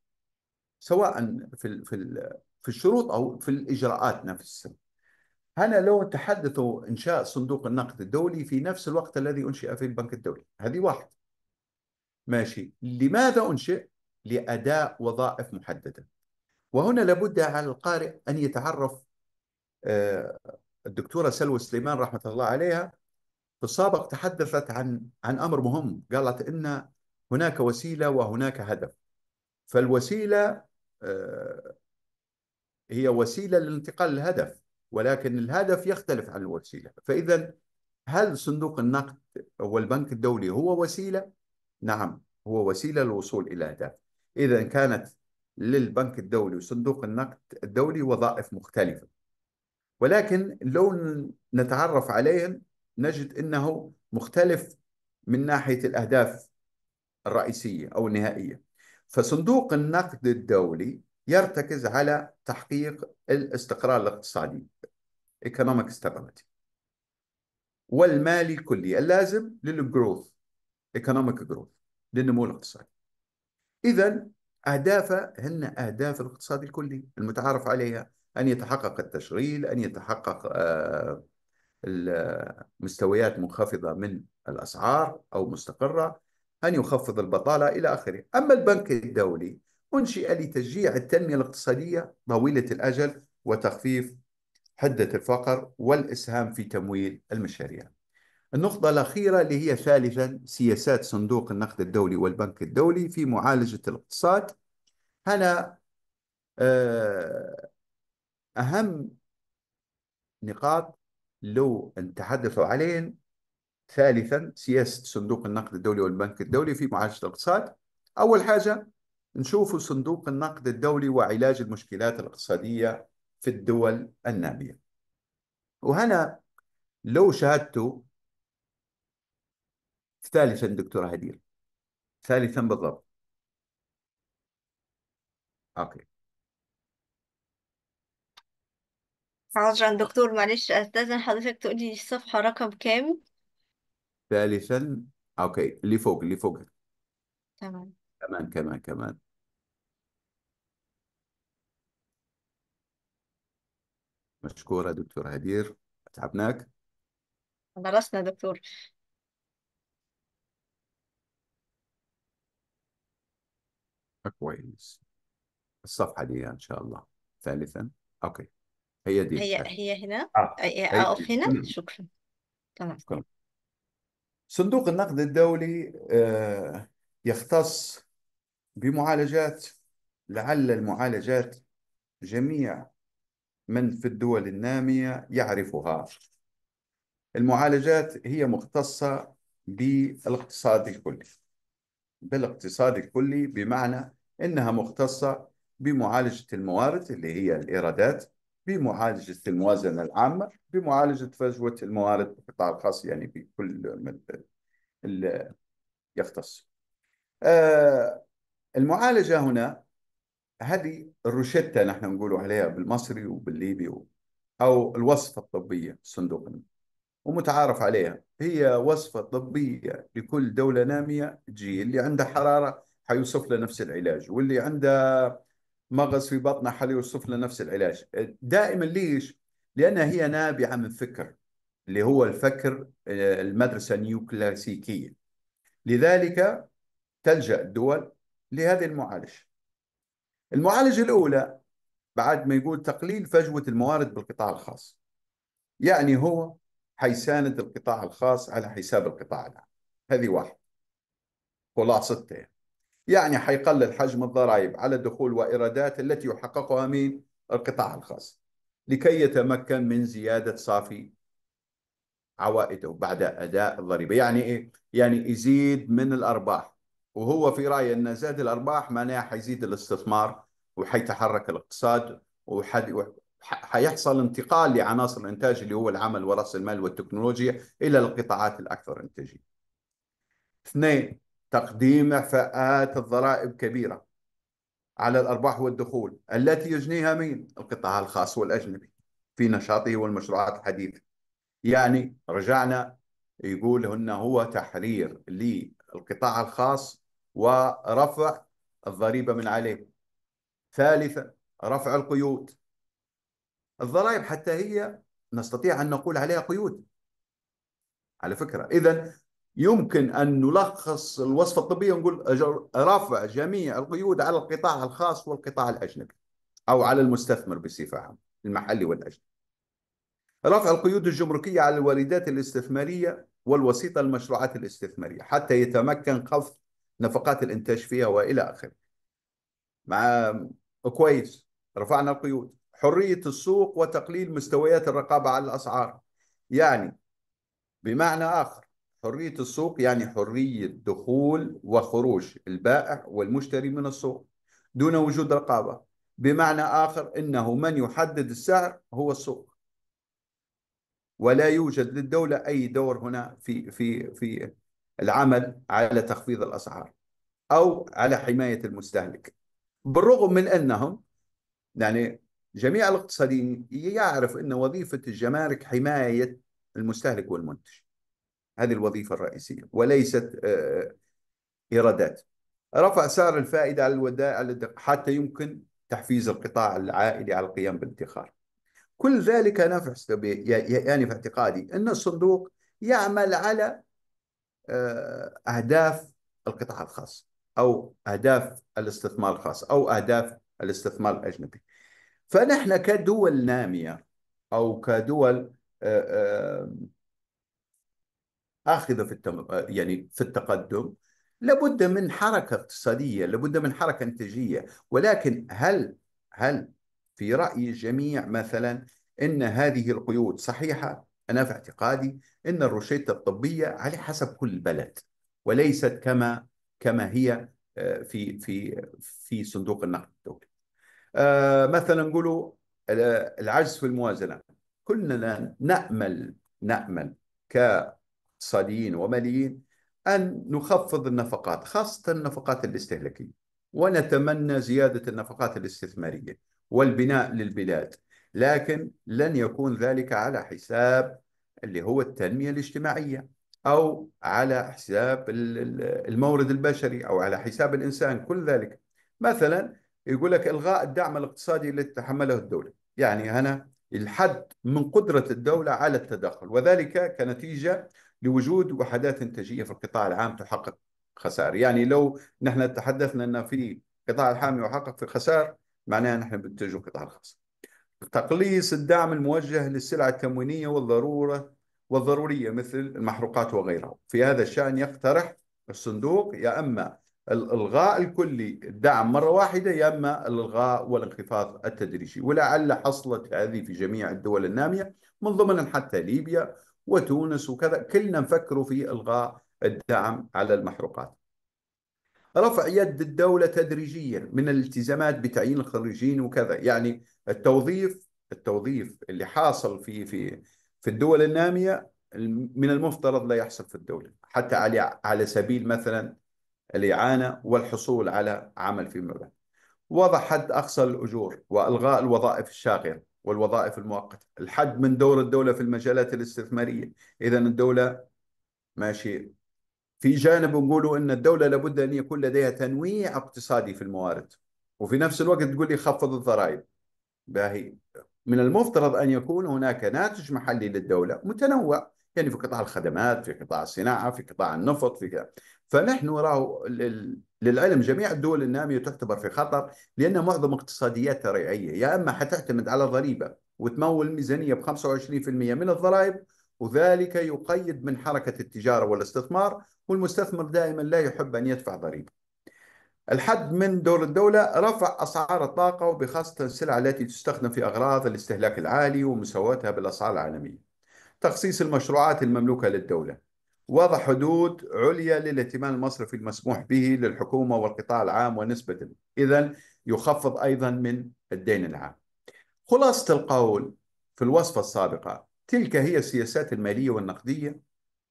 S4: سواء في في في الشروط او في الاجراءات نفسها. هنا لو تحدثوا انشاء صندوق النقد الدولي في نفس الوقت الذي انشئ فيه البنك الدولي، هذه واحد. ماشي، لماذا انشئ؟ لاداء وظائف محدده. وهنا لابد على القارئ ان يتعرف آه، الدكتوره سلوى سليمان رحمه الله عليها في السابق تحدثت عن عن امر مهم، قالت ان هناك وسيله وهناك هدف. فالوسيله آه، هي وسيله للانتقال الهدف ولكن الهدف يختلف عن الوسيله فاذا هل صندوق النقد والبنك الدولي هو وسيله نعم هو وسيله للوصول الى اهداف اذا كانت للبنك الدولي وصندوق النقد الدولي وظائف مختلفه ولكن لو نتعرف عليهم نجد انه مختلف من ناحيه الاهداف الرئيسيه او النهائيه فصندوق النقد الدولي يرتكز على تحقيق الاستقرار الاقتصادي economic stability والمالي الكلي اللازم للجروث economic growth للنمو الاقتصادي اذا اهدافه هن اهداف الاقتصاد الكلي المتعارف عليها ان يتحقق التشغيل ان يتحقق آه، مستويات منخفضه من الاسعار او مستقره أن يخفض البطالة إلى آخره أما البنك الدولي أنشئ لتشجيع التنمية الاقتصادية طويلة الأجل وتخفيف حدة الفقر والإسهام في تمويل المشاريع النقطة الأخيرة اللي هي ثالثا سياسات صندوق النقد الدولي والبنك الدولي في معالجة الاقتصاد هنا آه، أهم نقاط لو أن تحدثوا ثالثا سياسه صندوق النقد الدولي والبنك الدولي في معالجه الاقتصاد اول حاجه نشوف صندوق النقد الدولي وعلاج المشكلات الاقتصاديه في الدول الناميه وهنا لو شاهدتوا ثالثا دكتوره هدير ثالثا بالضبط اوكي
S3: عذرا دكتور معلش استاذن حضرتك تقولي الصفحه رقم كام
S4: ثالثا اوكي اللي فوق اللي فوق تمام كمان كمان كمان مشكورة دكتور هدير تعبناك
S3: درسنا دكتور
S4: كويس الصفحة دي إن شاء الله ثالثا أوكي هي دي هي هي هنا آه. أقف هنا شكرا تمام صندوق النقد الدولي آه، يختص بمعالجات لعل المعالجات جميع من في الدول النامية يعرفها المعالجات هي مختصة بالاقتصاد الكلي بالاقتصاد الكلي بمعنى أنها مختصة بمعالجة الموارد اللي هي الإيرادات بمعالجة الموازنة العامة بمعالجة فجوة الموارد بالقطاع الخاص يعني بكل من يختص آه، المعالجة هنا هذه الروشتة نحن نقول عليها بالمصري وبالليبي أو الوصفة الطبية صندوق ومتعارف عليها هي وصفة طبية لكل دولة نامية تجي اللي عندها حرارة حيوصف له نفس العلاج واللي عندها مغز في بطنه يوصف لنا نفس العلاج دائما ليش؟ لأنها هي نابعة من فكر اللي هو الفكر آه، المدرسة النيوكلاسيكية لذلك تلجأ الدول لهذه المعالج المعالجة الأولى بعد ما يقول تقليل فجوة الموارد بالقطاع الخاص يعني هو حيساند القطاع الخاص على حساب القطاع العام هذه واحد خلاصتين يعني حيقلل حجم الضرائب على الدخول وايرادات التي يحققها من القطاع الخاص لكي يتمكن من زياده صافي عوائده بعد اداء الضريبه يعني ايه يعني يزيد من الارباح وهو في راي ان زاد الارباح معناها حيزيد الاستثمار وحيتحرك الاقتصاد وحيحصل انتقال لعناصر الانتاج اللي هو العمل وراس المال والتكنولوجيا الى القطاعات الاكثر انتاجيه. اثنين تقديم فئات الضرائب كبيرة على الأرباح والدخول التي يجنيها مين؟ القطاع الخاص والأجنبي في نشاطه والمشروعات الحديثة يعني رجعنا يقول هنا هو تحرير للقطاع الخاص ورفع الضريبة من عليه ثالثا رفع القيود الضرائب حتى هي نستطيع أن نقول عليها قيود على فكرة إذا يمكن أن نلخص الوصفة الطبية ونقول رفع جميع القيود على القطاع الخاص والقطاع الأجنبي أو على المستثمر بصفة عامة المحلي والأجنبي رفع القيود الجمركية على الواردات الاستثمارية والوسيطة للمشروعات الاستثمارية حتى يتمكن خفض نفقات الإنتاج فيها وإلى آخره مع كويس رفعنا القيود حرية السوق وتقليل مستويات الرقابة على الأسعار يعني بمعنى آخر حرية السوق يعني حرية دخول وخروج البائع والمشتري من السوق دون وجود رقابة بمعنى آخر أنه من يحدد السعر هو السوق ولا يوجد للدولة أي دور هنا في في في العمل على تخفيض الأسعار أو على حماية المستهلك بالرغم من أنهم يعني جميع الاقتصاديين يعرف أن وظيفة الجمارك حماية المستهلك والمنتج هذه الوظيفة الرئيسية وليست آه، آه، إيرادات رفع سعر الفائدة على الودائع حتى يمكن تحفيز القطاع العائلي على القيام بالادخار كل ذلك أنا في يعني في اعتقادي أن الصندوق يعمل على آه، أهداف القطاع الخاص أو أهداف الاستثمار الخاص أو أهداف الاستثمار الأجنبي فنحن كدول نامية أو كدول آخذة في التم... آه، يعني في التقدم لابد من حركة اقتصادية لابد من حركة إنتاجية ولكن هل هل في رأي الجميع مثلا أن هذه القيود صحيحة؟ أنا في اعتقادي أن الروشتة الطبية على حسب كل بلد وليست كما كما هي آه، في في في صندوق النقد الدولي. آه، مثلا نقولوا العجز في الموازنة كلنا نأمل نأمل ك اقتصاديين وماليين أن نخفض النفقات خاصة النفقات الاستهلاكية ونتمنى زيادة النفقات الاستثمارية والبناء للبلاد لكن لن يكون ذلك على حساب اللي هو التنمية الاجتماعية أو على حساب المورد البشري أو على حساب الإنسان كل ذلك مثلا يقول لك إلغاء الدعم الاقتصادي الذي تتحمله الدولة يعني أنا الحد من قدرة الدولة على التدخل وذلك كنتيجة لوجود وحدات انتاجيه في القطاع العام تحقق خسائر يعني لو نحن تحدثنا ان في القطاع العام يحقق في خسائر معناها نحن بنتجه القطاع الخاص تقليص الدعم الموجه للسلع التموينيه والضروره والضروريه مثل المحروقات وغيرها في هذا الشان يقترح الصندوق يا اما الالغاء الكلي الدعم مره واحده يا اما الالغاء والانخفاض التدريجي ولعل حصلت هذه في جميع الدول الناميه من ضمن حتى ليبيا وتونس وكذا كلنا نفكروا في إلغاء الدعم على المحروقات رفع يد الدولة تدريجيا من الالتزامات بتعيين الخريجين وكذا يعني التوظيف التوظيف اللي حاصل في في في الدول النامية من المفترض لا يحصل في الدولة حتى على على سبيل مثلا الإعانة والحصول على عمل فيما بعد وضع حد أقصى الأجور وإلغاء الوظائف الشاغرة والوظائف المؤقته، الحد من دور الدوله في المجالات الاستثماريه، اذا الدوله ماشي في جانب نقولوا ان الدوله لابد ان يكون لديها تنويع اقتصادي في الموارد وفي نفس الوقت تقول لي خفض الضرائب باهي من المفترض ان يكون هناك ناتج محلي للدوله متنوع يعني في قطاع الخدمات في قطاع الصناعه في قطاع النفط في كده. فنحن راه للعلم جميع الدول النامية تعتبر في خطر لأن معظم اقتصادياتها ريعية يا أما حتعتمد على ضريبة وتمول الميزانية ب 25% من الضرائب وذلك يقيد من حركة التجارة والاستثمار والمستثمر دائما لا يحب أن يدفع ضريبة الحد من دور الدولة رفع أسعار الطاقة وبخاصة السلع التي تستخدم في أغراض الاستهلاك العالي ومساواتها بالأسعار العالمية تخصيص المشروعات المملوكة للدولة وضع حدود عليا للائتمان المصرفي المسموح به للحكومة والقطاع العام ونسبة إذا يخفض أيضا من الدين العام خلاصة القول في الوصفة السابقة تلك هي السياسات المالية والنقدية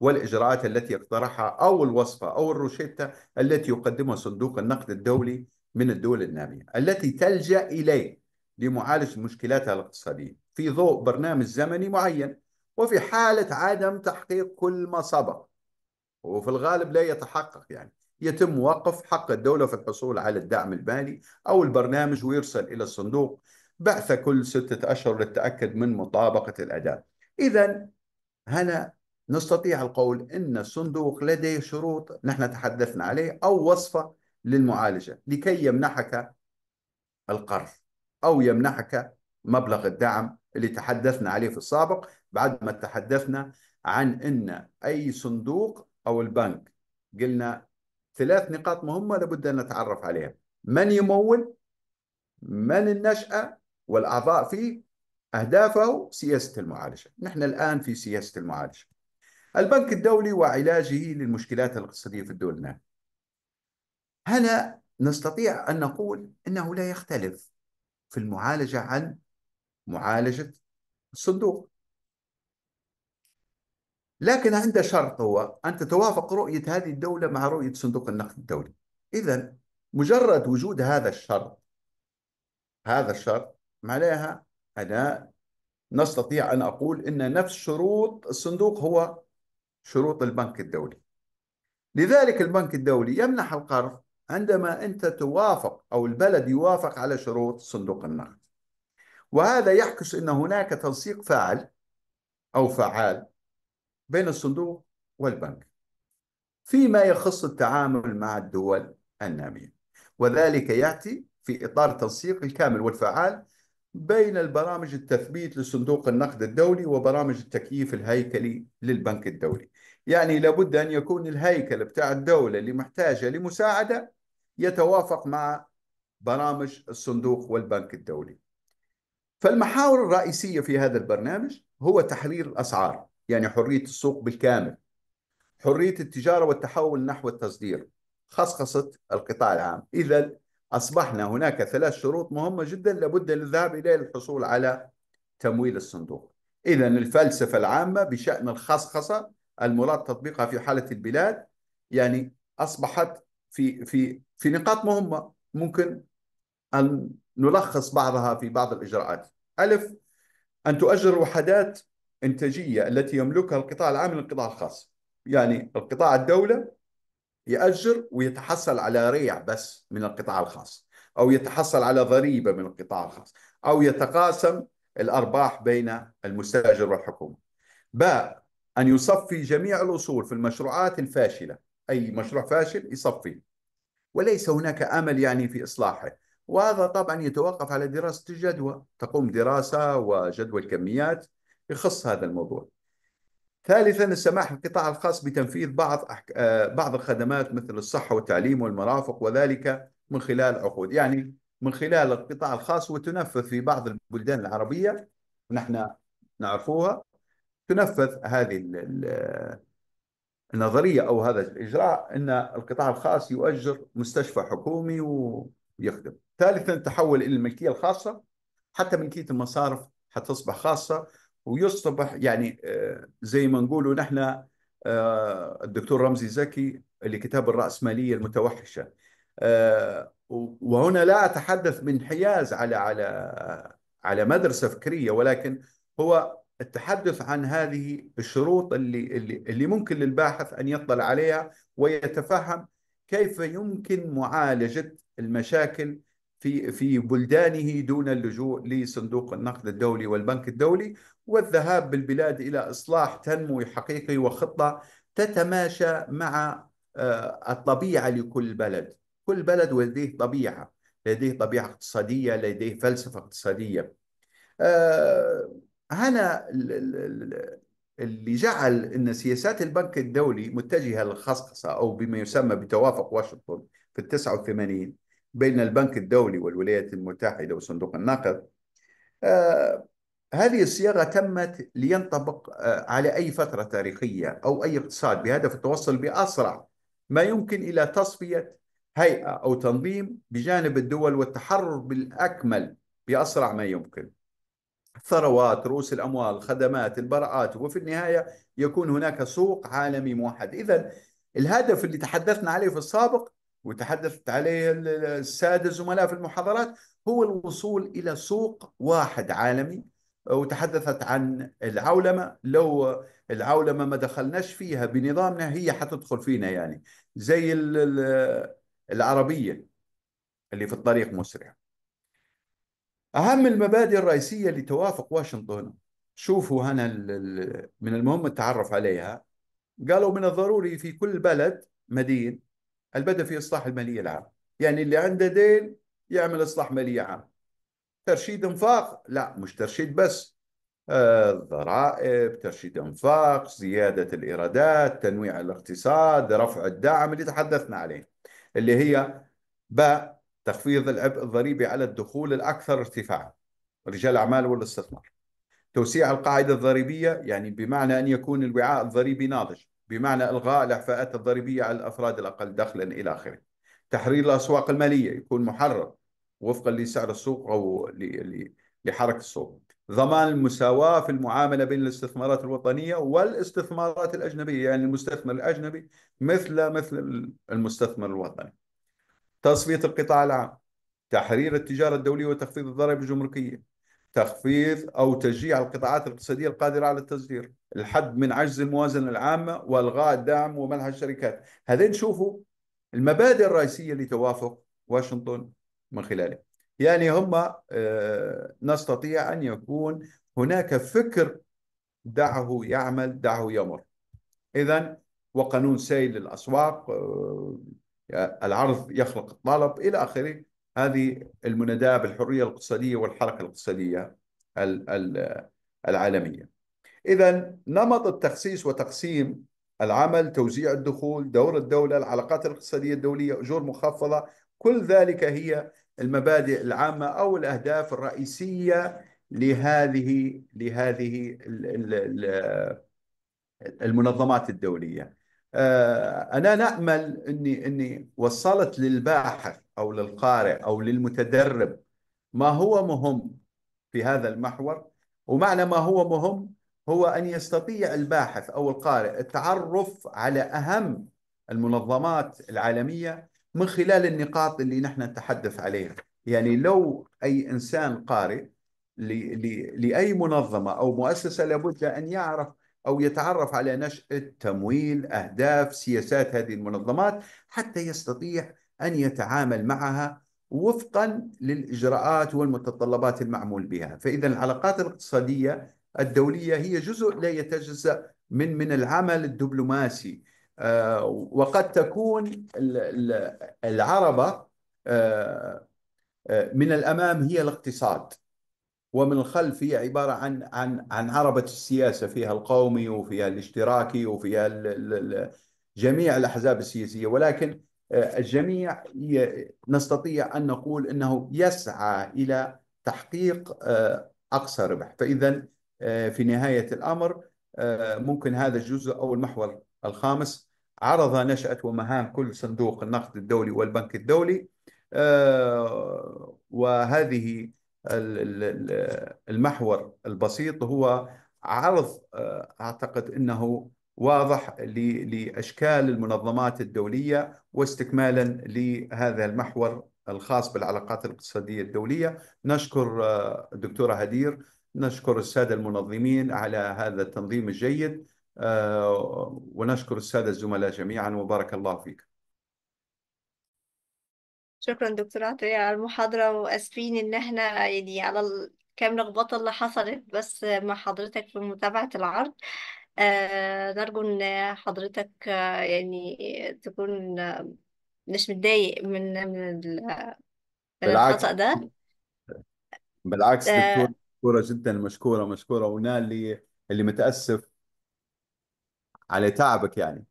S4: والإجراءات التي اقترحها أو الوصفة أو الروشتة التي يقدمها صندوق النقد الدولي من الدول النامية التي تلجأ إليه لمعالجة مشكلاتها الاقتصادية في ضوء برنامج زمني معين وفي حالة عدم تحقيق كل ما سبق وفي الغالب لا يتحقق يعني يتم وقف حق الدولة في الحصول على الدعم المالي أو البرنامج ويرسل إلى الصندوق بعثة كل ستة أشهر للتأكد من مطابقة الأداء إذا هنا نستطيع القول أن الصندوق لديه شروط نحن تحدثنا عليه أو وصفة للمعالجة لكي يمنحك القرض أو يمنحك مبلغ الدعم اللي تحدثنا عليه في السابق بعد ما تحدثنا عن ان اي صندوق او البنك قلنا ثلاث نقاط مهمه لابد ان نتعرف عليها من يمول من النشاه والاعضاء فيه اهدافه سياسه المعالجه نحن الان في سياسه المعالجه البنك الدولي وعلاجه للمشكلات الاقتصاديه في دولنا هنا نستطيع ان نقول انه لا يختلف في المعالجه عن معالجه الصندوق لكن عنده شرط هو أن تتوافق رؤية هذه الدولة مع رؤية صندوق النقد الدولي إذا مجرد وجود هذا الشرط هذا الشرط معناها أنا نستطيع أن أقول أن نفس شروط الصندوق هو شروط البنك الدولي لذلك البنك الدولي يمنح القرض عندما أنت توافق أو البلد يوافق على شروط صندوق النقد وهذا يعكس أن هناك تنسيق فاعل أو فعال بين الصندوق والبنك فيما يخص التعامل مع الدول النامية وذلك يأتي في إطار التنسيق الكامل والفعال بين البرامج التثبيت لصندوق النقد الدولي وبرامج التكييف الهيكلي للبنك الدولي يعني لابد أن يكون الهيكل بتاع الدولة اللي محتاجة لمساعدة يتوافق مع برامج الصندوق والبنك الدولي فالمحاور الرئيسية في هذا البرنامج هو تحرير الأسعار يعني حرية السوق بالكامل حرية التجارة والتحول نحو التصدير خصخصة القطاع العام إذا أصبحنا هناك ثلاث شروط مهمة جدا لابد للذهاب إليه للحصول على تمويل الصندوق إذا الفلسفة العامة بشأن الخصخصة المراد تطبيقها في حالة البلاد يعني أصبحت في في في نقاط مهمة ممكن أن نلخص بعضها في بعض الإجراءات ألف أن تؤجر الوحدات إنتاجية التي يملكها القطاع العام للقطاع الخاص يعني القطاع الدولة يأجر ويتحصل على ريع بس من القطاع الخاص أو يتحصل على ضريبة من القطاع الخاص أو يتقاسم الأرباح بين المستاجر والحكومة باء أن يصفي جميع الأصول في المشروعات الفاشلة أي مشروع فاشل يصفي وليس هناك أمل يعني في إصلاحه وهذا طبعا يتوقف على دراسة الجدوى تقوم دراسة وجدوى الكميات يخص هذا الموضوع ثالثا السماح للقطاع الخاص بتنفيذ بعض أحك... آه، بعض الخدمات مثل الصحة والتعليم والمرافق وذلك من خلال عقود يعني من خلال القطاع الخاص وتنفذ في بعض البلدان العربية ونحن نعرفوها تنفذ هذه النظرية أو هذا الإجراء أن القطاع الخاص يؤجر مستشفى حكومي ويخدم ثالثا التحول إلى الملكية الخاصة حتى ملكية المصارف حتصبح خاصة ويصبح يعني آه، زي ما نقولوا نحن آه، الدكتور رمزي زكي اللي كتاب الرأسمالية المتوحشة آه، وهنا لا أتحدث من حياز على على على مدرسة فكرية ولكن هو التحدث عن هذه الشروط اللي اللي اللي ممكن للباحث ان يطلع عليها ويتفهم كيف يمكن معالجه المشاكل في في بلدانه دون اللجوء لصندوق النقد الدولي والبنك الدولي والذهاب بالبلاد الى اصلاح تنموي حقيقي وخطه تتماشى مع آه، الطبيعه لكل بلد، كل بلد لديه طبيعه، لديه طبيعه اقتصاديه، لديه فلسفه اقتصاديه. آه، هنا اللي جعل ان سياسات البنك الدولي متجهه للخصخصه او بما يسمى بتوافق واشنطن في ال 89 بين البنك الدولي والولايات المتحدة وصندوق النقد آه، هذه الصياغة تمت لينطبق آه، على أي فترة تاريخية أو أي اقتصاد بهدف التوصل بأسرع ما يمكن إلى تصفية هيئة أو تنظيم بجانب الدول والتحرر بالأكمل بأسرع ما يمكن ثروات رؤوس الأموال الخدمات البراءات وفي النهاية يكون هناك سوق عالمي موحد إذا الهدف اللي تحدثنا عليه في السابق وتحدثت عليه الساده الزملاء في المحاضرات هو الوصول الى سوق واحد عالمي وتحدثت عن العولمه لو العولمه ما دخلناش فيها بنظامنا هي حتدخل فينا يعني زي العربيه اللي في الطريق مسرع اهم المبادئ الرئيسيه لتوافق واشنطن شوفوا هنا من المهم التعرف عليها قالوا من الضروري في كل بلد مدين البدء في إصلاح المالية العام يعني اللي عنده دين يعمل إصلاح مالية عام ترشيد إنفاق لا مش ترشيد بس آه، الضرائب ترشيد إنفاق زيادة الإيرادات تنويع الاقتصاد رفع الدعم اللي تحدثنا عليه اللي هي باء تخفيض العبء الضريبي على الدخول الأكثر ارتفاعا رجال الأعمال والاستثمار توسيع القاعدة الضريبية يعني بمعنى أن يكون الوعاء الضريبي ناضج بمعنى إلغاء الإعفاءات الضريبية على الأفراد الأقل دخلا إلى آخره تحرير الأسواق المالية يكون محرر وفقا لسعر السوق أو لحركة السوق ضمان المساواة في المعاملة بين الاستثمارات الوطنية والاستثمارات الأجنبية يعني المستثمر الأجنبي مثل مثل المستثمر الوطني تصفية القطاع العام تحرير التجارة الدولية وتخفيض الضرائب الجمركية تخفيض أو تشجيع القطاعات الاقتصادية القادرة على التصدير الحد من عجز الموازنة العامة وإلغاء الدعم ومنح الشركات هذين شوفوا المبادئ الرئيسية لتوافق واشنطن من خلاله يعني هم آه، نستطيع أن يكون هناك فكر دعه يعمل دعه يمر إذا وقانون سيل للأسواق آه، العرض يخلق الطلب إلى آخره هذه المناداة بالحرية الاقتصادية والحركة الاقتصادية العالمية إذا نمط التخصيص وتقسيم العمل توزيع الدخول دور الدولة العلاقات الاقتصادية الدولية أجور مخفضة كل ذلك هي المبادئ العامة أو الأهداف الرئيسية لهذه لهذه المنظمات الدولية آه، أنا نأمل أني أني وصلت للباحث أو للقارئ أو للمتدرب ما هو مهم في هذا المحور ومعنى ما هو مهم هو أن يستطيع الباحث أو القارئ التعرف على أهم المنظمات العالمية من خلال النقاط اللي نحن نتحدث عليها يعني لو أي إنسان قارئ لأي منظمة أو مؤسسة لابد أن يعرف أو يتعرف على نشأة تمويل أهداف سياسات هذه المنظمات حتى يستطيع أن يتعامل معها وفقا للإجراءات والمتطلبات المعمول بها فإذا العلاقات الاقتصادية الدولية هي جزء لا يتجزأ من من العمل الدبلوماسي آه، وقد تكون العربة آه، آه، من الأمام هي الاقتصاد ومن الخلف هي عبارة عن عن عن عربة السياسة فيها القومي وفيها الاشتراكي وفيها جميع الأحزاب السياسية ولكن الجميع نستطيع أن نقول أنه يسعى إلى تحقيق آه، أقصى ربح فإذا آه، في نهاية الأمر آه، ممكن هذا الجزء أو المحور الخامس عرض نشأة ومهام كل صندوق النقد الدولي والبنك الدولي وهذه المحور البسيط هو عرض أعتقد أنه واضح لاشكال المنظمات الدوليه واستكمالا لهذا المحور الخاص بالعلاقات الاقتصاديه الدوليه نشكر آه، الدكتوره هدير نشكر الساده المنظمين على هذا التنظيم الجيد آه، ونشكر الساده الزملاء جميعا وبارك الله فيك
S3: شكرا دكتور عطية على المحاضرة وآسفين إن احنا يعني على كام لخبطة اللي حصلت بس مع حضرتك في متابعة العرض آه، نرجو ان حضرتك آه، يعني تكون آه، مش متضايق من من ال- الخطأ ده
S4: بالعكس دكتورة مشكورة جدا مشكورة مشكورة وانا اللي اللي متأسف على تعبك يعني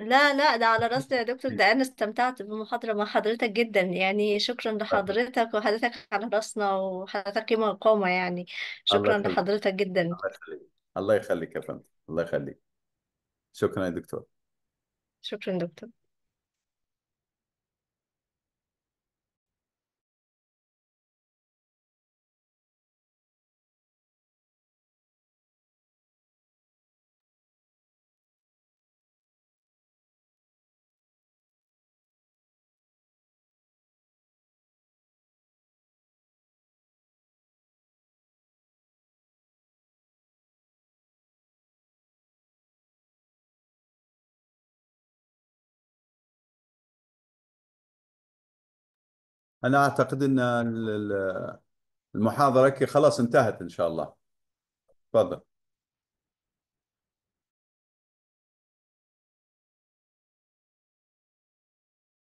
S3: لا لا ده على راسنا يا دكتور ده انا استمتعت بالمحاضرة مع حضرتك جدا يعني شكرا لحضرتك وحضرتك على راسنا وحضرتك قيمة وقامة يعني الله شكرا يخليك لحضرتك جدا الله
S4: يخليك الله يخليك يا فندم الله يخليك شكرا يا دكتور
S3: شكرا دكتور
S4: انا اعتقد ان المحاضره خلاص انتهت ان شاء الله تفضل